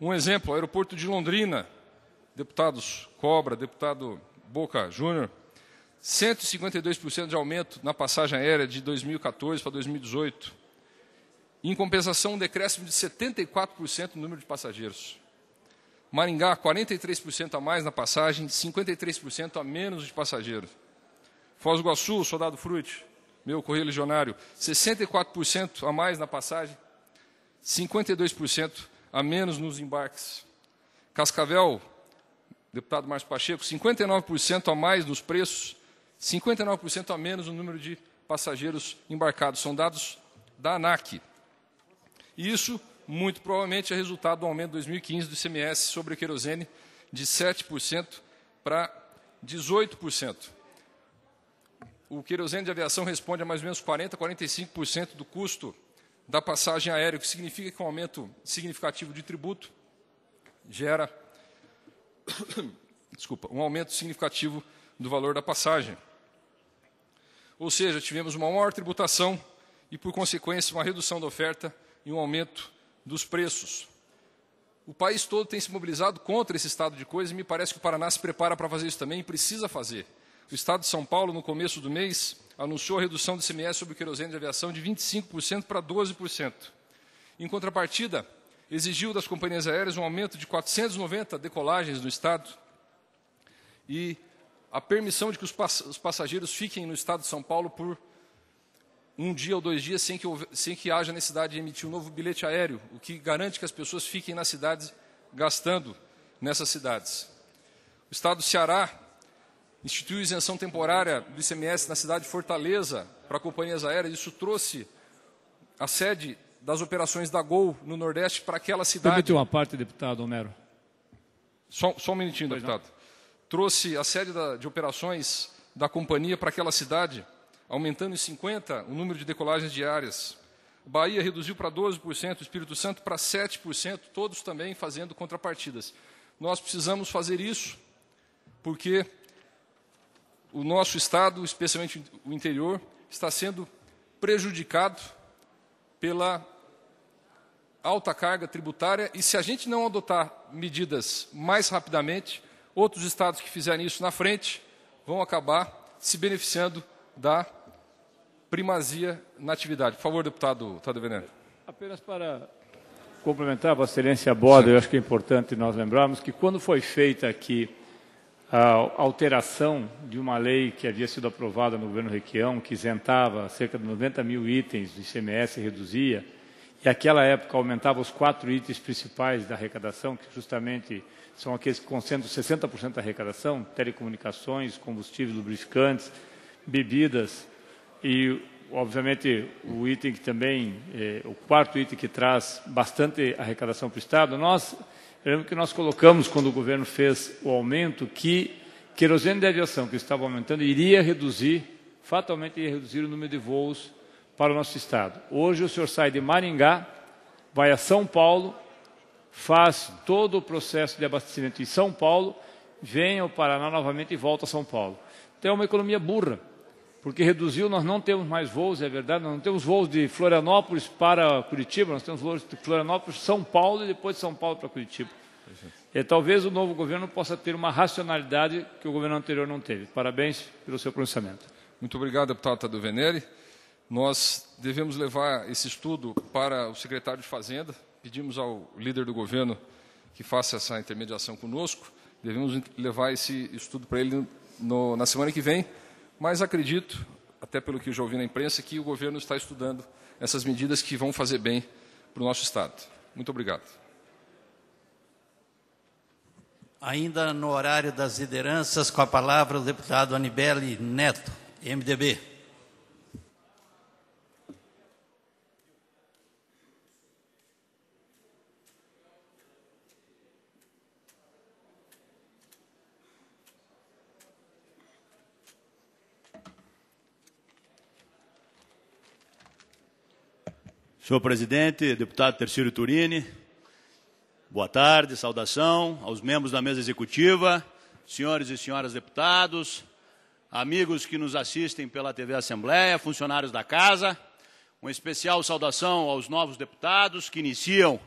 Um exemplo, aeroporto de Londrina, deputados Cobra, deputado Boca Júnior, 152% de aumento na passagem aérea de 2014 para 2018. Em compensação, um decréscimo de 74% no número de passageiros. Maringá, 43% a mais na passagem, 53% a menos de passageiros. Foz do Iguaçu, soldado Fruit, meu correio legionário, 64% a mais na passagem, 52% a menos nos embarques. Cascavel, deputado Márcio Pacheco, 59% a mais nos preços, 59% a menos no número de passageiros embarcados. São dados da ANAC. E isso, muito provavelmente, é resultado do aumento de 2015 do ICMS sobre a querosene de 7% para 18%. O querosene de aviação responde a mais ou menos 40%, 45% do custo da passagem aérea, o que significa que um aumento significativo de tributo gera *coughs* desculpa, um aumento significativo do valor da passagem. Ou seja, tivemos uma maior tributação e, por consequência, uma redução da oferta e um aumento dos preços. O país todo tem se mobilizado contra esse estado de coisas e me parece que o Paraná se prepara para fazer isso também e precisa fazer. O estado de São Paulo, no começo do mês, anunciou a redução do ICMS sobre o querosene de aviação de 25% para 12%. Em contrapartida, exigiu das companhias aéreas um aumento de 490 decolagens no Estado e a permissão de que os, os passageiros fiquem no Estado de São Paulo por um dia ou dois dias sem que, sem que haja necessidade de emitir um novo bilhete aéreo, o que garante que as pessoas fiquem nas cidades gastando nessas cidades. O Estado do Ceará instituiu isenção temporária do ICMS na cidade de Fortaleza para companhias aéreas. Isso trouxe a sede das operações da Gol no Nordeste para aquela cidade. Permite uma parte, deputado Homero. Só, só um minutinho, pois deputado. Não. Trouxe a sede da, de operações da companhia para aquela cidade, aumentando em 50 o número de decolagens diárias. Bahia reduziu para 12%, Espírito Santo para 7%, todos também fazendo contrapartidas. Nós precisamos fazer isso porque o nosso Estado, especialmente o interior, está sendo prejudicado pela alta carga tributária e se a gente não adotar medidas mais rapidamente, outros estados que fizerem isso na frente vão acabar se beneficiando da primazia na atividade. Por favor, deputado Tadeu Veneno. Apenas para complementar, Vossa Excelência Borda, eu acho que é importante nós lembrarmos que quando foi feita aqui a alteração de uma lei que havia sido aprovada no governo Requião, que isentava cerca de 90 mil itens do ICMS e reduzia, e naquela época aumentava os quatro itens principais da arrecadação, que justamente são aqueles que concentram 60% da arrecadação, telecomunicações, combustíveis, lubrificantes, bebidas e, obviamente, o item que também, eh, o quarto item que traz bastante arrecadação para o Estado, nós eu lembro que nós colocamos, quando o governo fez o aumento, que querosene de aviação, que estava aumentando, iria reduzir, fatalmente iria reduzir o número de voos para o nosso Estado. Hoje o senhor sai de Maringá, vai a São Paulo, faz todo o processo de abastecimento em São Paulo, vem ao Paraná novamente e volta a São Paulo. Então é uma economia burra porque reduziu, nós não temos mais voos, é verdade, nós não temos voos de Florianópolis para Curitiba, nós temos voos de Florianópolis, São Paulo e depois de São Paulo para Curitiba. E talvez o novo governo possa ter uma racionalidade que o governo anterior não teve. Parabéns pelo seu pronunciamento. Muito obrigado, deputado Tado Venere. Nós devemos levar esse estudo para o secretário de Fazenda, pedimos ao líder do governo que faça essa intermediação conosco, devemos levar esse estudo para ele no, na semana que vem. Mas acredito, até pelo que já ouvi na imprensa, que o governo está estudando essas medidas que vão fazer bem para o nosso Estado. Muito obrigado. Ainda no horário das lideranças, com a palavra o deputado Anibele Neto, MDB. Senhor presidente, deputado Terciro Turini, boa tarde, saudação aos membros da mesa executiva, senhores e senhoras deputados, amigos que nos assistem pela TV Assembleia, funcionários da casa. Uma especial saudação aos novos deputados que iniciam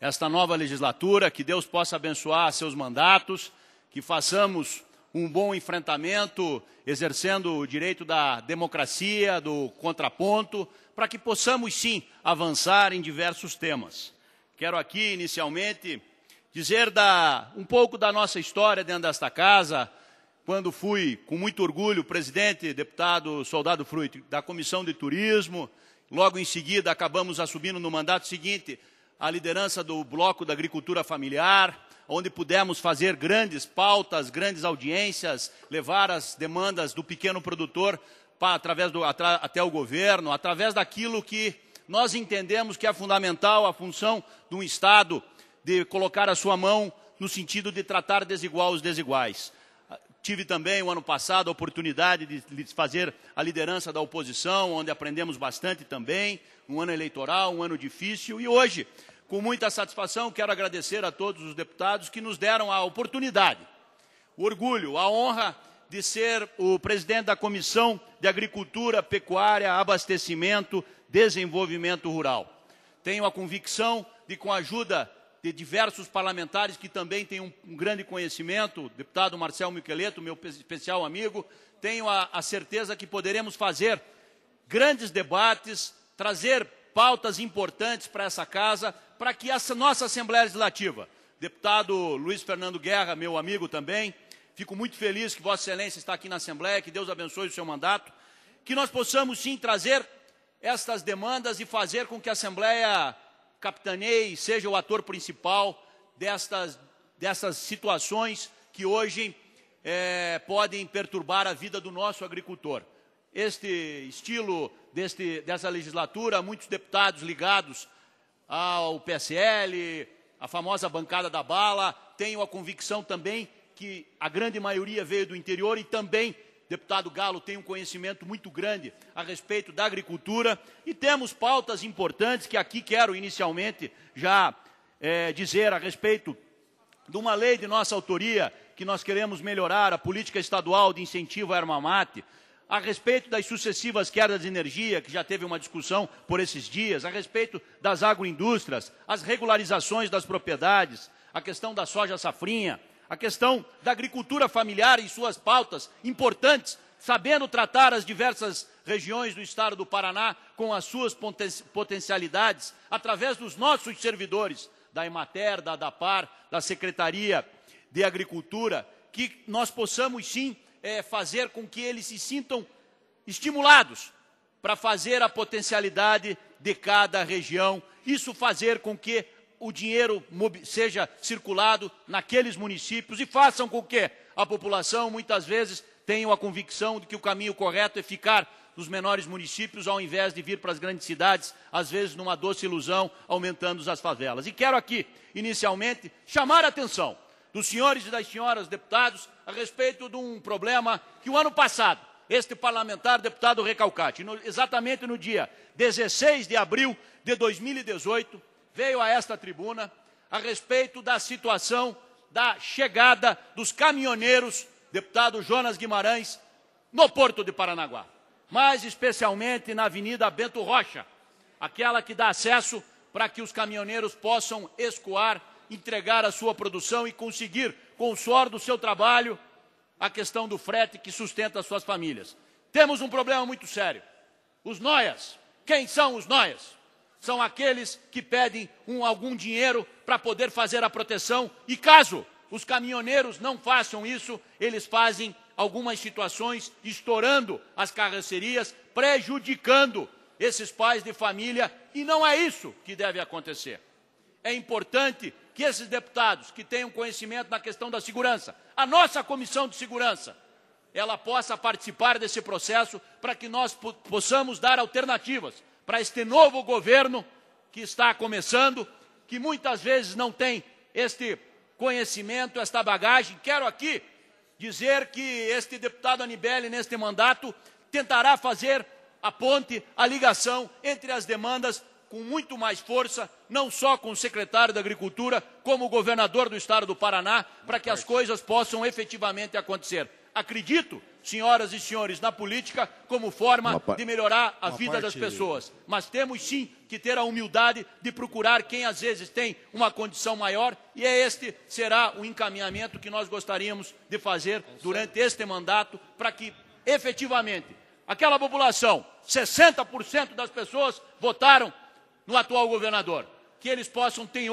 esta nova legislatura, que Deus possa abençoar seus mandatos, que façamos um bom enfrentamento, exercendo o direito da democracia, do contraponto, para que possamos sim avançar em diversos temas. Quero aqui, inicialmente, dizer da, um pouco da nossa história dentro desta casa, quando fui, com muito orgulho, presidente, deputado Soldado Fruit, da Comissão de Turismo. Logo em seguida, acabamos assumindo no mandato seguinte a liderança do Bloco da Agricultura Familiar onde pudemos fazer grandes pautas, grandes audiências, levar as demandas do pequeno produtor para, através do, atra, até o governo, através daquilo que nós entendemos que é fundamental a função de um Estado de colocar a sua mão no sentido de tratar desigual os desiguais. Tive também, o ano passado, a oportunidade de fazer a liderança da oposição, onde aprendemos bastante também. Um ano eleitoral, um ano difícil. E hoje, com muita satisfação, quero agradecer a todos os deputados que nos deram a oportunidade, o orgulho, a honra de ser o presidente da Comissão de Agricultura, Pecuária, Abastecimento, Desenvolvimento Rural. Tenho a convicção de, com a ajuda de diversos parlamentares que também têm um, um grande conhecimento, o deputado Marcel Miqueleto, meu especial amigo, tenho a, a certeza que poderemos fazer grandes debates, trazer pautas importantes para essa casa, para que essa nossa Assembleia Legislativa, deputado Luiz Fernando Guerra, meu amigo também, fico muito feliz que Vossa Excelência está aqui na Assembleia, que Deus abençoe o seu mandato, que nós possamos sim trazer estas demandas e fazer com que a Assembleia capitaneie, seja o ator principal destas, destas situações que hoje é, podem perturbar a vida do nosso agricultor. Este estilo deste, dessa legislatura, muitos deputados ligados ao ah, PSL, a famosa bancada da bala. Tenho a convicção também que a grande maioria veio do interior e também deputado Galo tem um conhecimento muito grande a respeito da agricultura e temos pautas importantes que aqui quero inicialmente já é, dizer a respeito de uma lei de nossa autoria que nós queremos melhorar a política estadual de incentivo à erma mate, a respeito das sucessivas quedas de energia, que já teve uma discussão por esses dias, a respeito das agroindústrias, as regularizações das propriedades, a questão da soja safrinha, a questão da agricultura familiar e suas pautas importantes, sabendo tratar as diversas regiões do estado do Paraná com as suas potencialidades, através dos nossos servidores, da Emater, da ADAPAR, da Secretaria de Agricultura, que nós possamos sim é, fazer com que eles se sintam estimulados para fazer a potencialidade de cada região, isso fazer com que o dinheiro seja circulado naqueles municípios e façam com que a população, muitas vezes, tenha a convicção de que o caminho correto é ficar nos menores municípios, ao invés de vir para as grandes cidades, às vezes numa doce ilusão, aumentando as favelas. E quero aqui, inicialmente, chamar a atenção dos senhores e das senhoras deputados a respeito de um problema que o ano passado este parlamentar deputado Recalcati, no, exatamente no dia 16 de abril de 2018, veio a esta tribuna a respeito da situação da chegada dos caminhoneiros, deputado Jonas Guimarães, no Porto de Paranaguá, mais especialmente na Avenida Bento Rocha, aquela que dá acesso para que os caminhoneiros possam escoar entregar a sua produção e conseguir, com o suor do seu trabalho, a questão do frete que sustenta as suas famílias. Temos um problema muito sério. Os noias. Quem são os noias? São aqueles que pedem um, algum dinheiro para poder fazer a proteção e caso os caminhoneiros não façam isso, eles fazem algumas situações estourando as carrocerias, prejudicando esses pais de família e não é isso que deve acontecer. É importante que esses deputados que tenham conhecimento na questão da segurança, a nossa comissão de segurança, ela possa participar desse processo para que nós possamos dar alternativas para este novo governo que está começando, que muitas vezes não tem este conhecimento, esta bagagem. Quero aqui dizer que este deputado Anibele, neste mandato, tentará fazer a ponte, a ligação entre as demandas com muito mais força, não só com o secretário da Agricultura, como o governador do estado do Paraná, para que as coisas possam efetivamente acontecer. Acredito, senhoras e senhores, na política como forma de melhorar a vida das pessoas. Mas temos sim que ter a humildade de procurar quem às vezes tem uma condição maior, e é este será o encaminhamento que nós gostaríamos de fazer é durante este mandato, para que efetivamente aquela população, 60% das pessoas votaram no atual governador, que eles possam ter,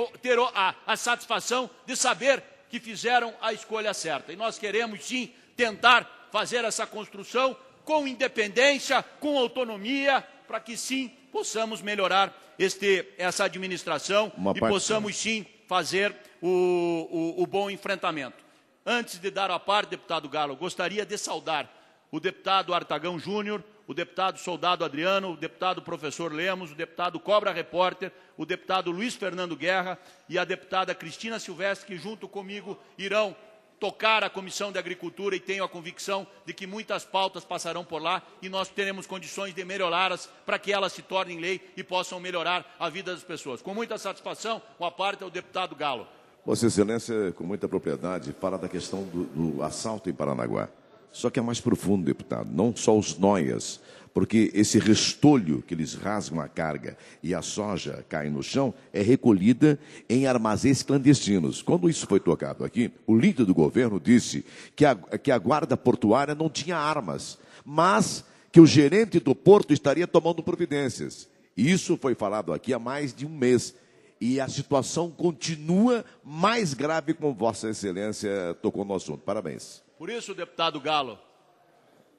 a, satisfação de saber que fizeram a escolha certa. E nós queremos sim tentar fazer essa construção com independência, com autonomia, para que sim possamos melhorar este, essa administração Uma e possamos sim fazer o, o, o bom enfrentamento. Antes de dar a parte, deputado Galo, gostaria de saudar o deputado Artagão Júnior, o deputado Soldado Adriano, o deputado Professor Lemos, o deputado Cobra Repórter, o deputado Luiz Fernando Guerra e a deputada Cristina Silvestre, que junto comigo irão tocar a Comissão de Agricultura e tenho a convicção de que muitas pautas passarão por lá e nós teremos condições de melhorá-las para que elas se tornem lei e possam melhorar a vida das pessoas. Com muita satisfação, uma parte é o deputado Galo. Vossa Excelência, com muita propriedade, fala da questão do, do assalto em Paranaguá. Só que é mais profundo, deputado, não só os noias, porque esse restolho que eles rasgam a carga e a soja cai no chão é recolhida em armazéns clandestinos. Quando isso foi tocado aqui, o líder do governo disse que a, que a guarda portuária não tinha armas, mas que o gerente do porto estaria tomando providências. Isso foi falado aqui há mais de um mês. E a situação continua mais grave, como Vossa Excelência tocou no assunto. Parabéns. Por isso, deputado Galo,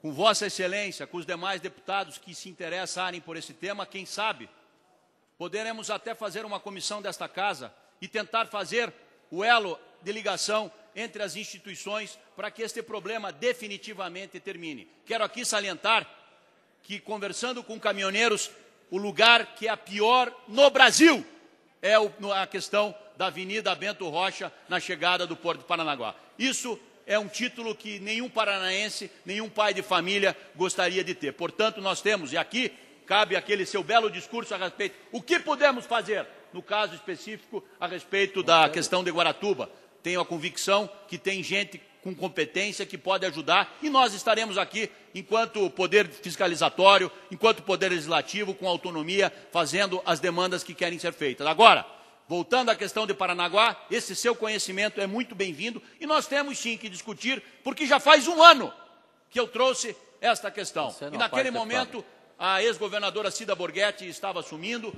com Vossa Excelência, com os demais deputados que se interessarem por esse tema, quem sabe, poderemos até fazer uma comissão desta casa e tentar fazer o elo de ligação entre as instituições para que este problema definitivamente termine. Quero aqui salientar que, conversando com caminhoneiros, o lugar que é pior no Brasil é a questão da Avenida Bento Rocha, na chegada do Porto de Paranaguá. Isso é um título que nenhum paranaense, nenhum pai de família gostaria de ter. Portanto, nós temos, e aqui cabe aquele seu belo discurso a respeito, o que podemos fazer, no caso específico, a respeito da questão de Guaratuba. Tenho a convicção que tem gente com competência que pode ajudar e nós estaremos aqui enquanto poder fiscalizatório, enquanto poder legislativo, com autonomia, fazendo as demandas que querem ser feitas. Agora, voltando à questão de Paranaguá, esse seu conhecimento é muito bem-vindo e nós temos sim que discutir, porque já faz um ano que eu trouxe esta questão. E naquele momento, a ex-governadora Cida Borghetti estava assumindo,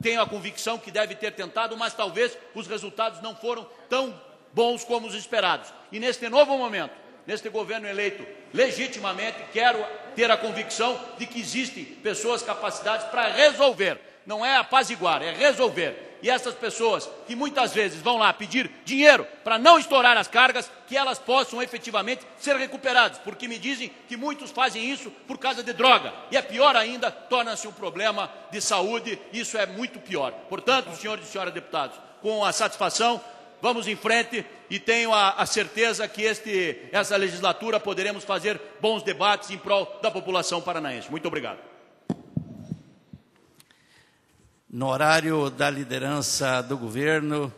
tenho a convicção que deve ter tentado, mas talvez os resultados não foram tão bons como os esperados. E neste novo momento, neste governo eleito, legitimamente quero ter a convicção de que existem pessoas capacitadas para resolver. Não é apaziguar, é resolver e essas pessoas que muitas vezes vão lá pedir dinheiro para não estourar as cargas, que elas possam efetivamente ser recuperadas, porque me dizem que muitos fazem isso por causa de droga, e é pior ainda, torna-se um problema de saúde, isso é muito pior. Portanto, senhores e senhoras deputados, com a satisfação, vamos em frente e tenho a, a certeza que este, essa legislatura poderemos fazer bons debates em prol da população paranaense. Muito obrigado. No horário da liderança do governo,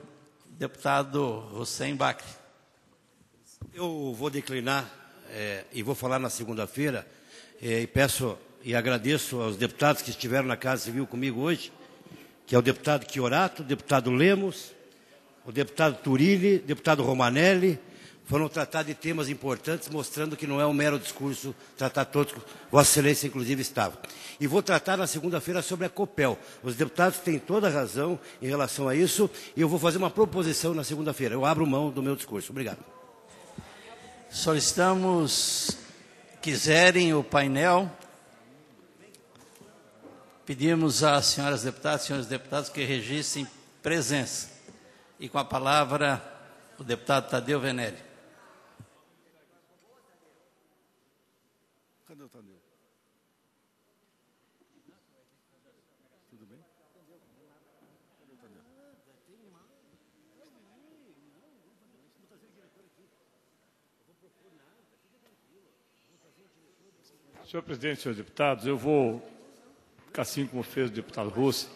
deputado Hussein Bacri. Eu vou declinar é, e vou falar na segunda-feira é, e peço e agradeço aos deputados que estiveram na Casa Civil comigo hoje, que é o deputado Chiorato, o deputado Lemos, o deputado Turilli, o deputado Romanelli, foram tratar de temas importantes, mostrando que não é um mero discurso, tratar todos, Vossa Excelência inclusive estava. E vou tratar na segunda-feira sobre a COPEL. Os deputados têm toda a razão em relação a isso, e eu vou fazer uma proposição na segunda-feira. Eu abro mão do meu discurso. Obrigado. Solicitamos, quiserem, o painel. Pedimos às senhoras deputadas e senhores deputados que registrem presença. E com a palavra, o deputado Tadeu Venério. Senhor presidente, senhores deputados, eu vou, assim como fez o deputado Russo,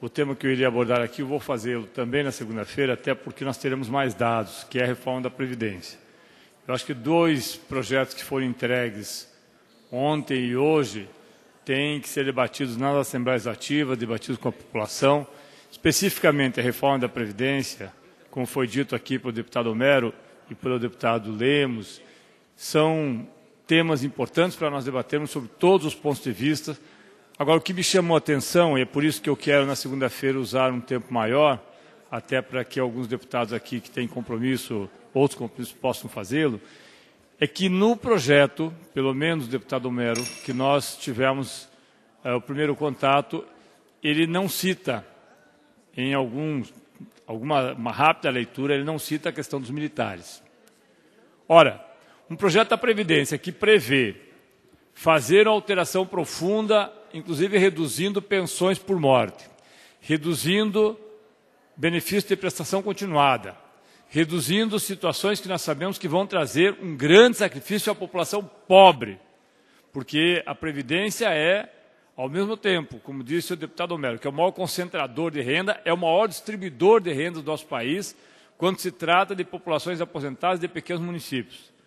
o tema que eu iria abordar aqui, eu vou fazê-lo também na segunda-feira, até porque nós teremos mais dados, que é a reforma da Previdência. Eu acho que dois projetos que foram entregues ontem e hoje têm que ser debatidos nas Assembleias Ativas, debatidos com a população, especificamente a reforma da Previdência, como foi dito aqui pelo deputado Homero e pelo deputado Lemos, são temas importantes para nós debatermos sobre todos os pontos de vista. Agora, o que me chamou a atenção, e é por isso que eu quero na segunda-feira usar um tempo maior, até para que alguns deputados aqui que têm compromisso, outros compromissos possam fazê-lo, é que no projeto, pelo menos o deputado Homero, que nós tivemos é, o primeiro contato, ele não cita, em algum, alguma rápida leitura, ele não cita a questão dos militares. Ora, um projeto da Previdência que prevê fazer uma alteração profunda, inclusive reduzindo pensões por morte, reduzindo benefícios de prestação continuada, reduzindo situações que nós sabemos que vão trazer um grande sacrifício à população pobre, porque a Previdência é, ao mesmo tempo, como disse o deputado Homero, que é o maior concentrador de renda, é o maior distribuidor de renda do nosso país, quando se trata de populações aposentadas de pequenos municípios.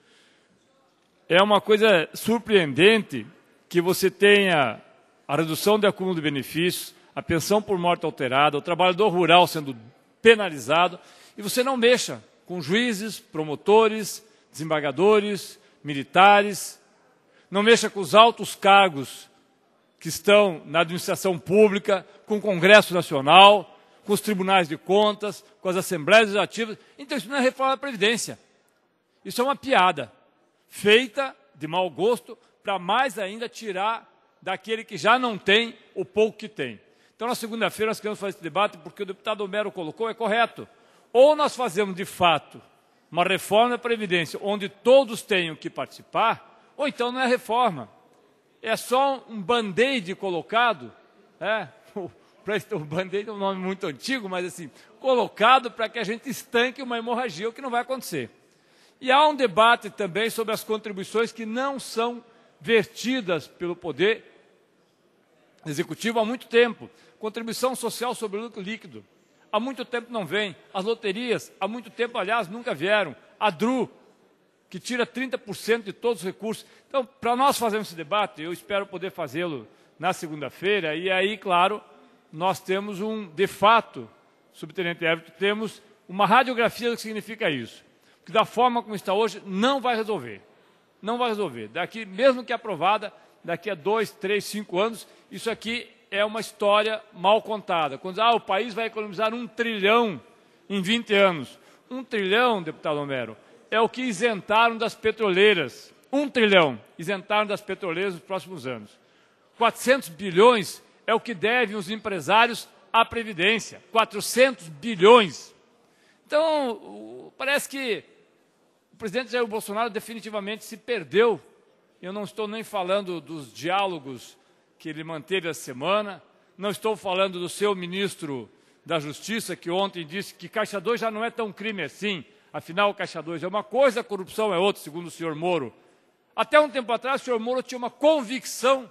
É uma coisa surpreendente que você tenha a redução de acúmulo de benefícios, a pensão por morte alterada, o trabalhador rural sendo penalizado, e você não mexa com juízes, promotores, desembargadores, militares, não mexa com os altos cargos que estão na administração pública, com o Congresso Nacional, com os tribunais de contas, com as assembleias legislativas. Então, isso não é reforma da Previdência. Isso é uma piada feita de mau gosto, para mais ainda tirar daquele que já não tem o pouco que tem. Então, na segunda-feira, nós queremos fazer esse debate porque o deputado Homero colocou, é correto. Ou nós fazemos, de fato, uma reforma da Previdência onde todos tenham que participar, ou então não é reforma. É só um band-aid colocado, é, *laughs* o band-aid é um nome muito antigo, mas assim, colocado para que a gente estanque uma hemorragia, o que não vai acontecer. E há um debate também sobre as contribuições que não são vertidas pelo Poder Executivo há muito tempo. Contribuição social sobre o lucro líquido. Há muito tempo não vem. As loterias, há muito tempo, aliás, nunca vieram. A DRU, que tira 30% de todos os recursos. Então, para nós fazermos esse debate, eu espero poder fazê-lo na segunda-feira, e aí, claro, nós temos um, de fato, subtenente Everton, temos uma radiografia do que significa isso que da forma como está hoje não vai resolver. Não vai resolver. Daqui, mesmo que aprovada, daqui a dois, três, cinco anos, isso aqui é uma história mal contada. Quando ah, o país vai economizar um trilhão em 20 anos. Um trilhão, deputado Homero, é o que isentaram das petroleiras. Um trilhão isentaram das petroleiras nos próximos anos. 400 bilhões é o que devem os empresários à Previdência. 400 bilhões. Então, parece que presidente Jair Bolsonaro definitivamente se perdeu. Eu não estou nem falando dos diálogos que ele manteve a semana, não estou falando do seu ministro da Justiça, que ontem disse que Caixa 2 já não é tão crime assim, afinal, o Caixa 2 é uma coisa, a corrupção é outra, segundo o senhor Moro. Até um tempo atrás, o senhor Moro tinha uma convicção,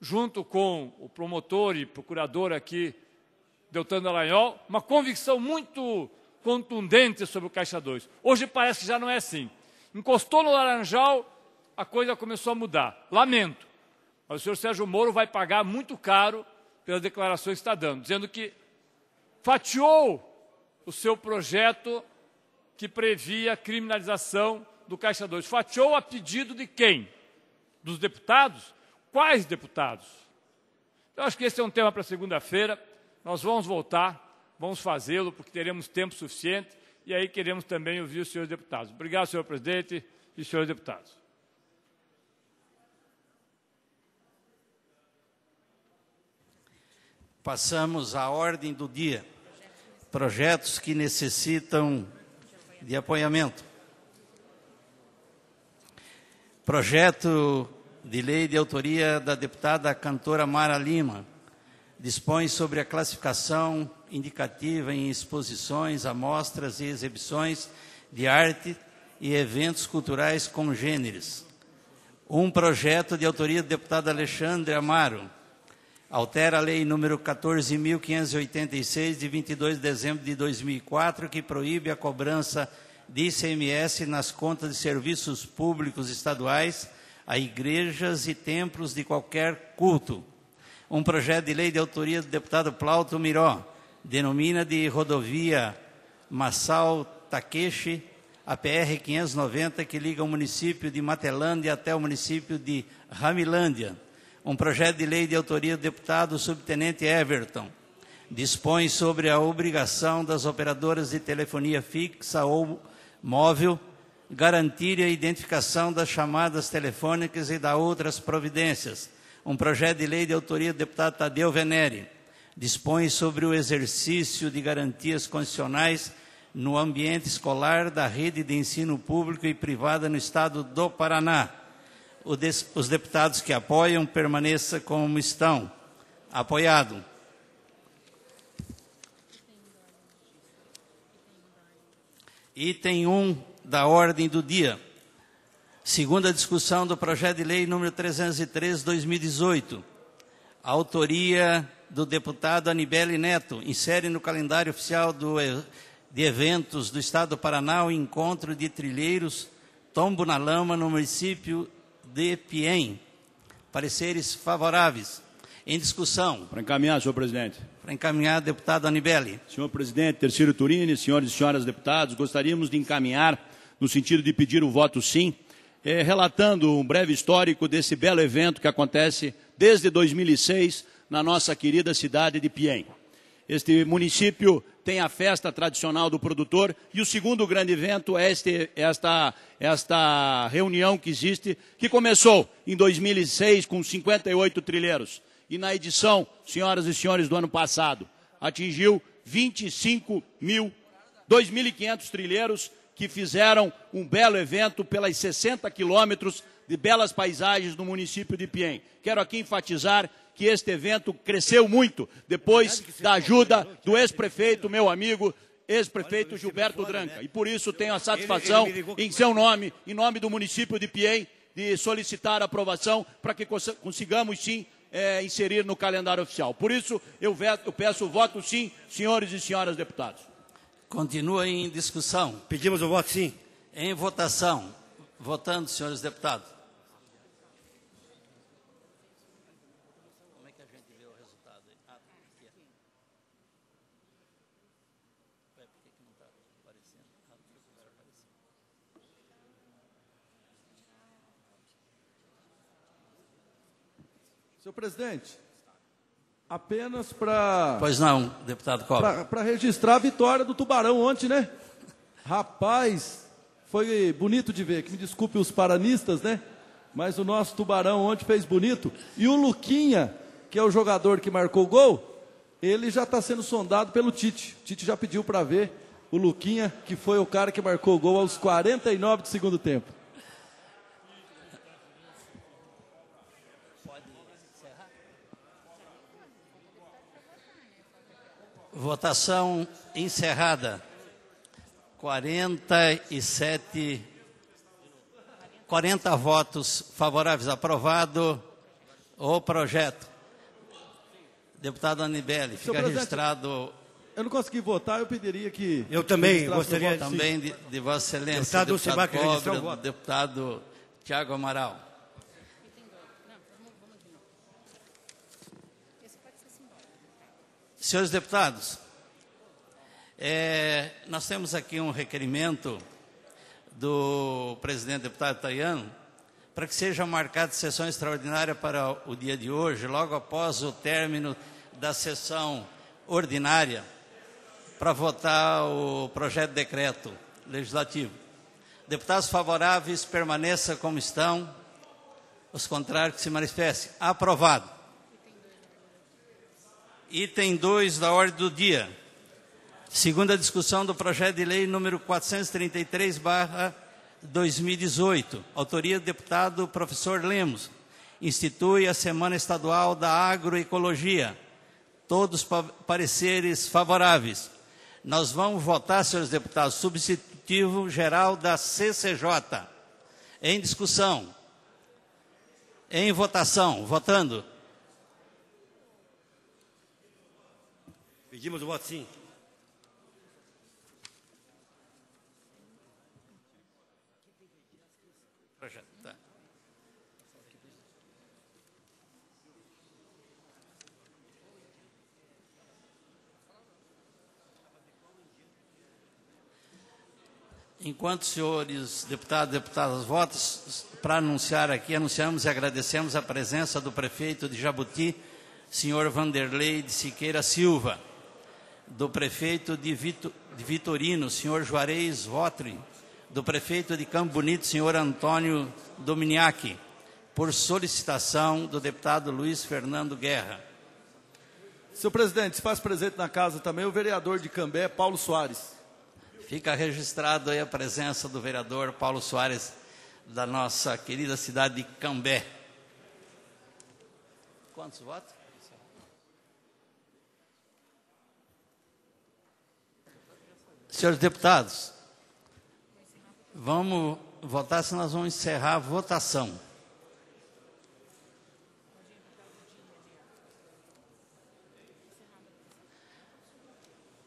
junto com o promotor e procurador aqui, Deltan Dallagnol, uma convicção muito contundente sobre o Caixa 2. Hoje parece que já não é assim. Encostou no Laranjal, a coisa começou a mudar. Lamento. Mas o senhor Sérgio Moro vai pagar muito caro pelas declarações que está dando, dizendo que fatiou o seu projeto que previa a criminalização do Caixa 2. Fatiou a pedido de quem? Dos deputados? Quais deputados? Eu acho que esse é um tema para segunda-feira. Nós vamos voltar vamos fazê-lo, porque teremos tempo suficiente, e aí queremos também ouvir os senhores deputados. Obrigado, senhor presidente e senhores deputados. Passamos à ordem do dia. Projetos que necessitam de apoiamento. Projeto de lei de autoria da deputada cantora Mara Lima dispõe sobre a classificação indicativa em exposições, amostras e exibições de arte e eventos culturais congêneres. Um projeto de autoria do deputado Alexandre Amaro altera a lei número 14.586, de 22 de dezembro de 2004, que proíbe a cobrança de ICMS nas contas de serviços públicos estaduais a igrejas e templos de qualquer culto. Um projeto de lei de autoria do deputado Plauto Miró denomina de rodovia Massal Takeshi, a PR 590 que liga o município de Matelândia até o município de Ramilândia. Um projeto de lei de autoria do deputado subtenente Everton dispõe sobre a obrigação das operadoras de telefonia fixa ou móvel garantir a identificação das chamadas telefônicas e da outras providências. Um projeto de lei de autoria do deputado Tadeu Venere dispõe sobre o exercício de garantias condicionais no ambiente escolar da rede de ensino público e privada no Estado do Paraná. Os deputados que apoiam permaneçam como estão. Apoiado. Item 1 da ordem do dia. Segunda discussão do projeto de lei número 303/2018. Autoria do deputado Anibele Neto. Insere no calendário oficial do, de eventos do Estado do Paraná o encontro de trilheiros Tombo na Lama no município de Piem. Pareceres favoráveis. Em discussão. Para encaminhar, senhor presidente. Para encaminhar, deputado Anibele. Senhor presidente, terceiro Turini, senhores e senhoras deputados, gostaríamos de encaminhar, no sentido de pedir o voto sim, eh, relatando um breve histórico desse belo evento que acontece desde 2006 na nossa querida cidade de Piem. Este município tem a festa tradicional do produtor e o segundo grande evento é este, esta, esta reunião que existe, que começou em 2006 com 58 trilheiros e na edição, senhoras e senhores, do ano passado, atingiu 25 mil, 2.500 trilheiros que fizeram um belo evento pelas 60 quilômetros de belas paisagens do município de Piem. Quero aqui enfatizar que este evento cresceu muito depois da ajuda né? do ex-prefeito, meu amigo, ex-prefeito Gilberto Dranca. Né? E por isso tenho a satisfação, em seu nome, em nome do município de Piem, de solicitar aprovação para que consigamos sim é, inserir no calendário oficial. Por isso, eu, veto, eu peço o voto sim, senhores e senhoras deputados. Continua em discussão. Pedimos o voto sim. Em votação. Votando, senhores deputados. Senhor presidente, apenas para. Pois não, deputado Cobb. Para registrar a vitória do Tubarão ontem, né? Rapaz, foi bonito de ver. Que me desculpe os paranistas, né? Mas o nosso Tubarão ontem fez bonito. E o Luquinha, que é o jogador que marcou o gol, ele já está sendo sondado pelo Tite. O Tite já pediu para ver o Luquinha, que foi o cara que marcou o gol aos 49 do segundo tempo. Votação encerrada. 47 40 votos favoráveis aprovado o projeto. Deputado Anibele, fica registrado. Eu não consegui votar, eu pediria que. Eu também gostaria de. Também de, de Vossa Excelência. Deputado, deputado deputado Tiago Amaral. Senhores deputados, é, nós temos aqui um requerimento do presidente deputado Tayano para que seja marcada sessão extraordinária para o dia de hoje, logo após o término da sessão ordinária, para votar o projeto de decreto legislativo. Deputados favoráveis, permaneça como estão. Os contrários, que se manifestem. Aprovado item 2 da ordem do dia. Segunda discussão do projeto de lei número 433, 2018, autoria do deputado professor Lemos. Institui a Semana Estadual da Agroecologia. Todos pareceres favoráveis. Nós vamos votar, senhores deputados, substitutivo geral da CCJ. Em discussão. Em votação. Votando. Pedimos o voto sim. Tá. Enquanto os senhores deputados e deputadas votam, para anunciar aqui, anunciamos e agradecemos a presença do prefeito de Jabuti, senhor Vanderlei de Siqueira Silva do prefeito de, Vito, de Vitorino, senhor Juarez Votri, do prefeito de Campo Bonito, senhor Antônio Dominiaque, por solicitação do deputado Luiz Fernando Guerra. Senhor presidente, se faz presente na casa também o vereador de Cambé, Paulo Soares. Fica registrado aí a presença do vereador Paulo Soares da nossa querida cidade de Cambé. Quantos votos? Senhores deputados, vamos votar, senão nós vamos encerrar a votação.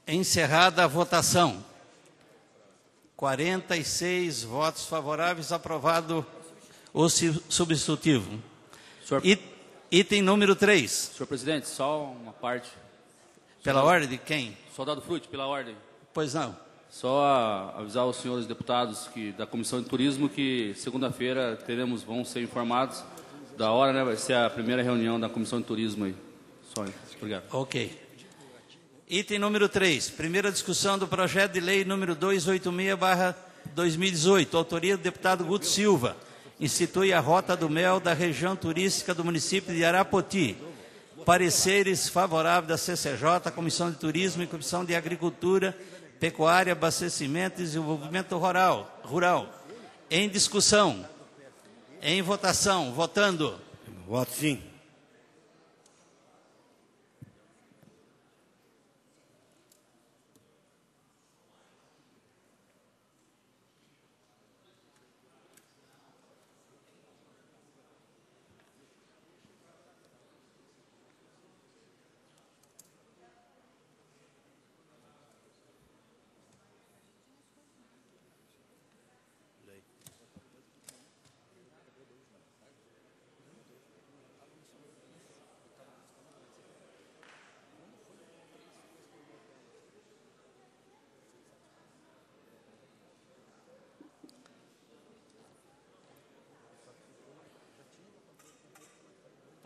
Encerrada a votação. 46 votos favoráveis, aprovado o substitutivo. Senhor... Item número 3. Senhor presidente, só uma parte. Pela ordem de quem? Soldado Frute, pela ordem. Pois não. Só avisar os senhores deputados que, da Comissão de Turismo que segunda-feira teremos, vão ser informados da hora, né? Vai ser a primeira reunião da Comissão de Turismo aí. Só, obrigado. Ok. Item número 3, primeira discussão do projeto de lei número 286-2018, autoria do deputado Guto Silva. Institui a Rota do Mel da região turística do município de Arapoti. Pareceres favoráveis da CCJ, Comissão de Turismo e Comissão de Agricultura pecuária, abastecimento e desenvolvimento rural, rural. Em discussão. Em votação. Votando. Voto sim.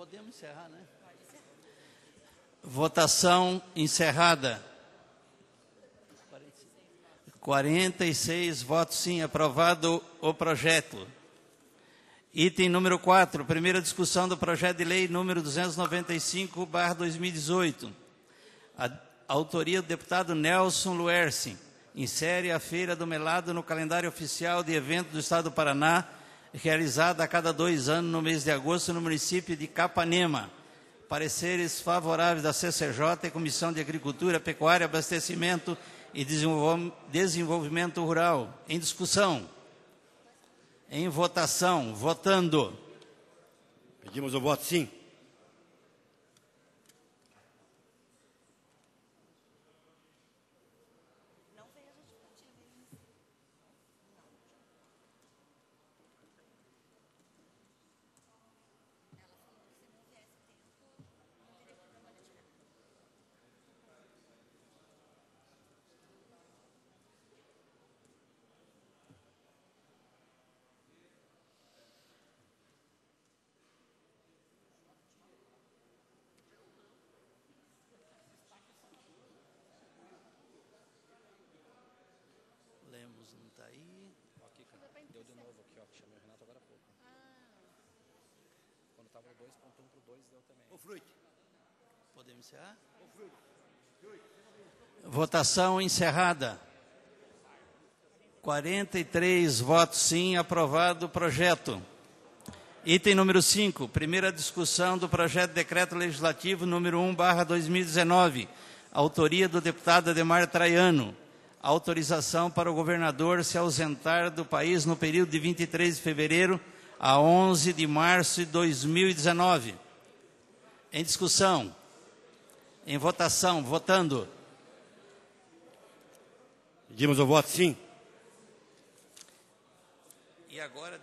Podemos encerrar, né? Votação encerrada. 46 votos sim, aprovado o projeto. Item número 4, primeira discussão do projeto de lei número 295/2018. Autoria do deputado Nelson Luersen. Insere a Feira do Melado no calendário oficial de evento do Estado do Paraná realizada a cada dois anos no mês de agosto no município de Capanema. Pareceres favoráveis da CCJ e Comissão de Agricultura, Pecuária, Abastecimento e Desenvolvimento Rural. Em discussão. Em votação. Votando. Pedimos o voto sim. estava 2.1 para 2 deu também. O Fruit. Podemos encerrar? O Fruit. Votação encerrada. 43 votos sim, aprovado o projeto. Item número 5, primeira discussão do projeto de decreto legislativo número 1, barra 2019, autoria do deputado Ademar Traiano, autorização para o governador se ausentar do país no período de 23 de fevereiro a 11 de março de 2019. Em discussão. Em votação. Votando. Pedimos o voto sim. E agora.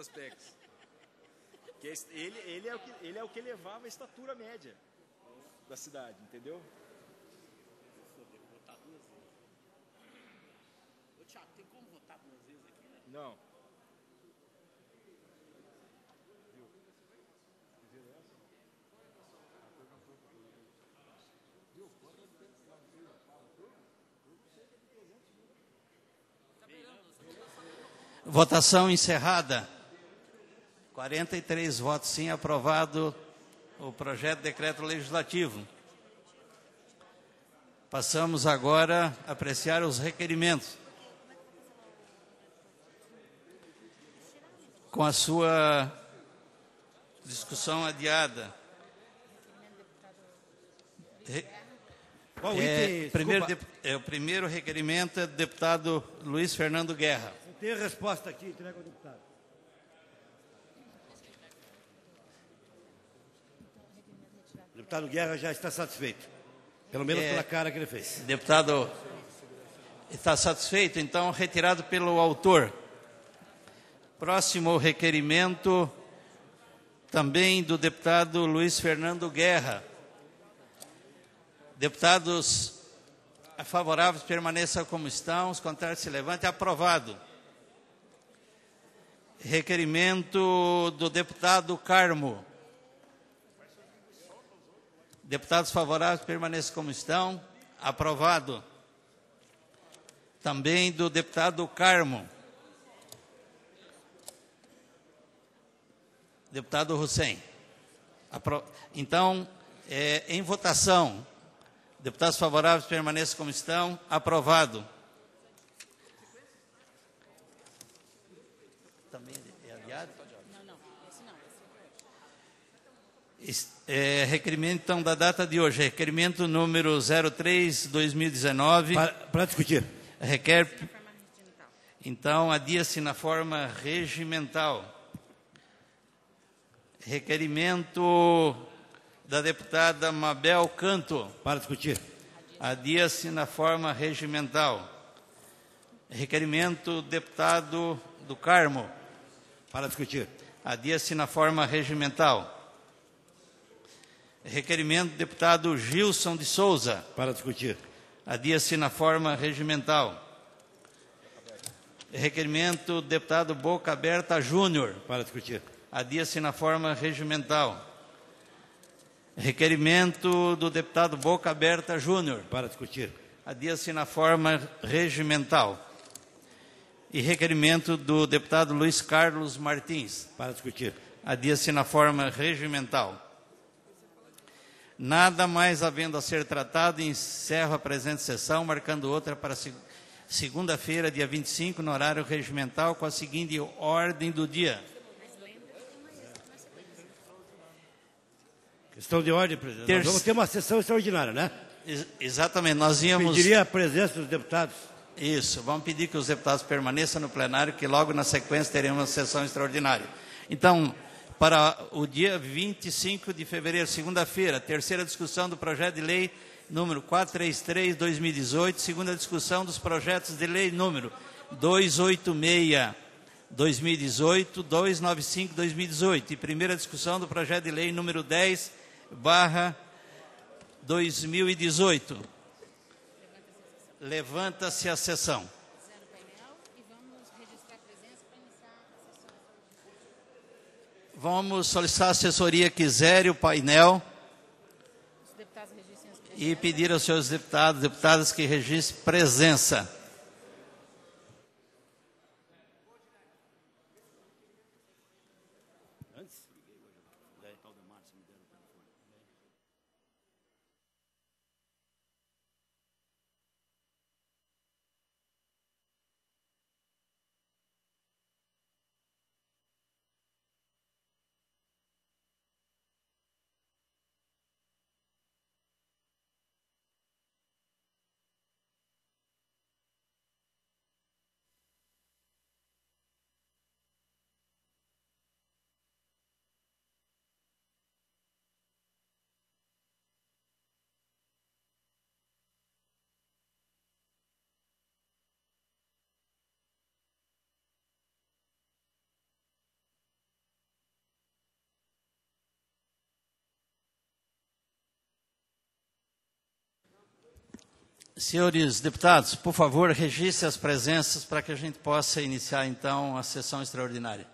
aspectos. Que é ele, ele, é o que, ele é o que levava a estatura média da cidade, entendeu? Thiago, tem como votar duas vezes aqui, né? Não. Viu? Viu Viu? Votação encerrada. 43 votos sim, aprovado o projeto de decreto legislativo. Passamos agora a apreciar os requerimentos. Com a sua discussão adiada. Qual é, item? Primeiro, é, o primeiro requerimento é do deputado Luiz Fernando Guerra. Tem resposta aqui, entrega ao deputado. deputado Guerra já está satisfeito. Pelo menos é, pela cara que ele fez. Deputado está satisfeito, então retirado pelo autor. Próximo requerimento também do deputado Luiz Fernando Guerra. Deputados favoráveis permaneçam como estão, os contrários se levantem. Aprovado. Requerimento do deputado Carmo. Deputados favoráveis, permaneçam como estão. Aprovado. Também do deputado Carmo. Deputado Hussein. Apro... Então, é, em votação, deputados favoráveis permaneçam como estão. Aprovado. Também é aliado? Não, não. Esse não. Esse... É, requerimento então da data de hoje, requerimento número 03/2019. Para, para discutir. Requer então adia-se na forma regimental. Requerimento da deputada Mabel Canto. Para discutir. Adia-se na forma regimental. Requerimento deputado do Carmo. Para discutir. Adia-se na forma regimental. Requerimento do deputado Gilson de Souza. Para discutir. Adia-se na forma regimental. Requerimento do deputado Boca Aberta Júnior. Para discutir. Adia-se na forma regimental. Requerimento do deputado Boca Aberta Júnior. Para discutir. Adia-se na forma regimental. E requerimento do deputado Luiz Carlos Martins. Para discutir. Adia-se na forma regimental. Nada mais havendo a ser tratado, encerro a presente sessão, marcando outra para segunda-feira, dia 25, no horário regimental, com a seguinte ordem do dia. Questão de ordem, presidente. Nós vamos ter uma sessão extraordinária, né? Ex exatamente, nós íamos... Pediria a presença dos deputados. Isso, vamos pedir que os deputados permaneçam no plenário, que logo na sequência teremos uma sessão extraordinária. Então para o dia 25 de fevereiro, segunda-feira, terceira discussão do projeto de lei número 433/2018, segunda discussão dos projetos de lei número 286/2018, 295/2018 e primeira discussão do projeto de lei número 10/2018. Levanta-se a sessão. Vamos solicitar a assessoria que zere o painel e pedir aos seus deputados, deputadas que registrem presença. Senhores deputados, por favor, registre as presenças para que a gente possa iniciar então a sessão extraordinária.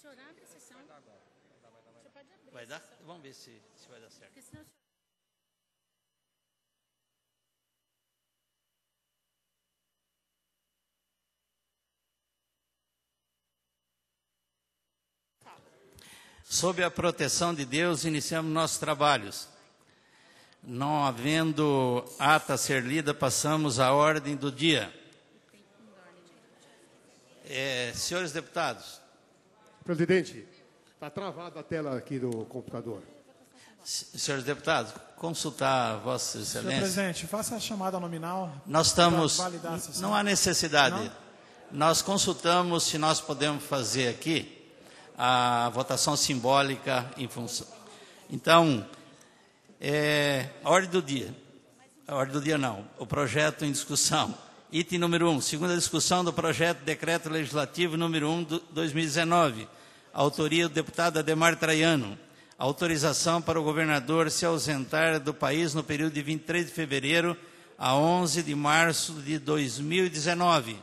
senhor abre a sessão. Vai dar agora. Vai dar, vai dar, vai dar. pode abrir. Vai dar? Vamos ver se, se vai dar certo. Porque senão o senhor... Sob a proteção de Deus, iniciamos nossos trabalhos. Não havendo ata a ser lida, passamos à ordem do dia. É, senhores deputados, Presidente, está travada a tela aqui do computador. Senhores deputados, consultar Vossa Excelência. Senhor presidente, faça a chamada nominal. Nós estamos. Não há necessidade. Não? Nós consultamos se nós podemos fazer aqui a votação simbólica em função. Então, é, a ordem do dia. A ordem do dia não. O projeto em discussão item número 1, segunda discussão do projeto de decreto legislativo número 1 de 2019, autoria do deputado Ademar Traiano, autorização para o governador se ausentar do país no período de 23 de fevereiro a 11 de março de 2019.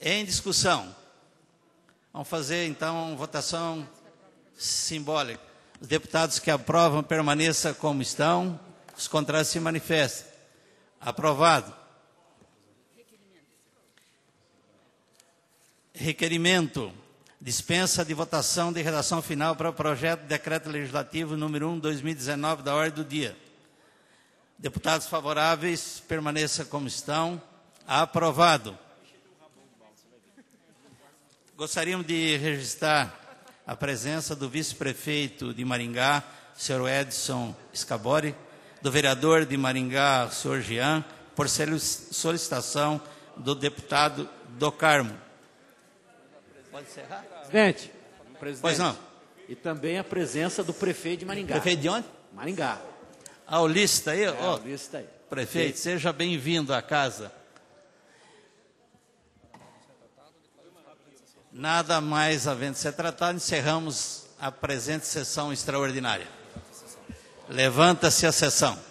Em discussão. Vamos fazer então votação simbólica. Os deputados que aprovam permaneçam como estão, os contrários se manifestam. Aprovado. Requerimento. Dispensa de votação de redação final para o projeto de decreto legislativo número 1, 2019, da ordem do dia. Deputados favoráveis, permaneça como estão. Aprovado. Gostaríamos de registrar a presença do vice-prefeito de Maringá, senhor Edson Scabori, do vereador de Maringá, senhor Jean, por solicitação do deputado do Carmo. Pode encerrar? Presidente. Presidente. Pois não. E também a presença do prefeito de Maringá. Prefeito de onde? Maringá. A ah, Ulisses está aí? É, oh, está aí. Prefeito, prefeito. seja bem-vindo à casa. Nada mais havendo de ser tratado, encerramos a presente sessão extraordinária. Levanta-se a sessão.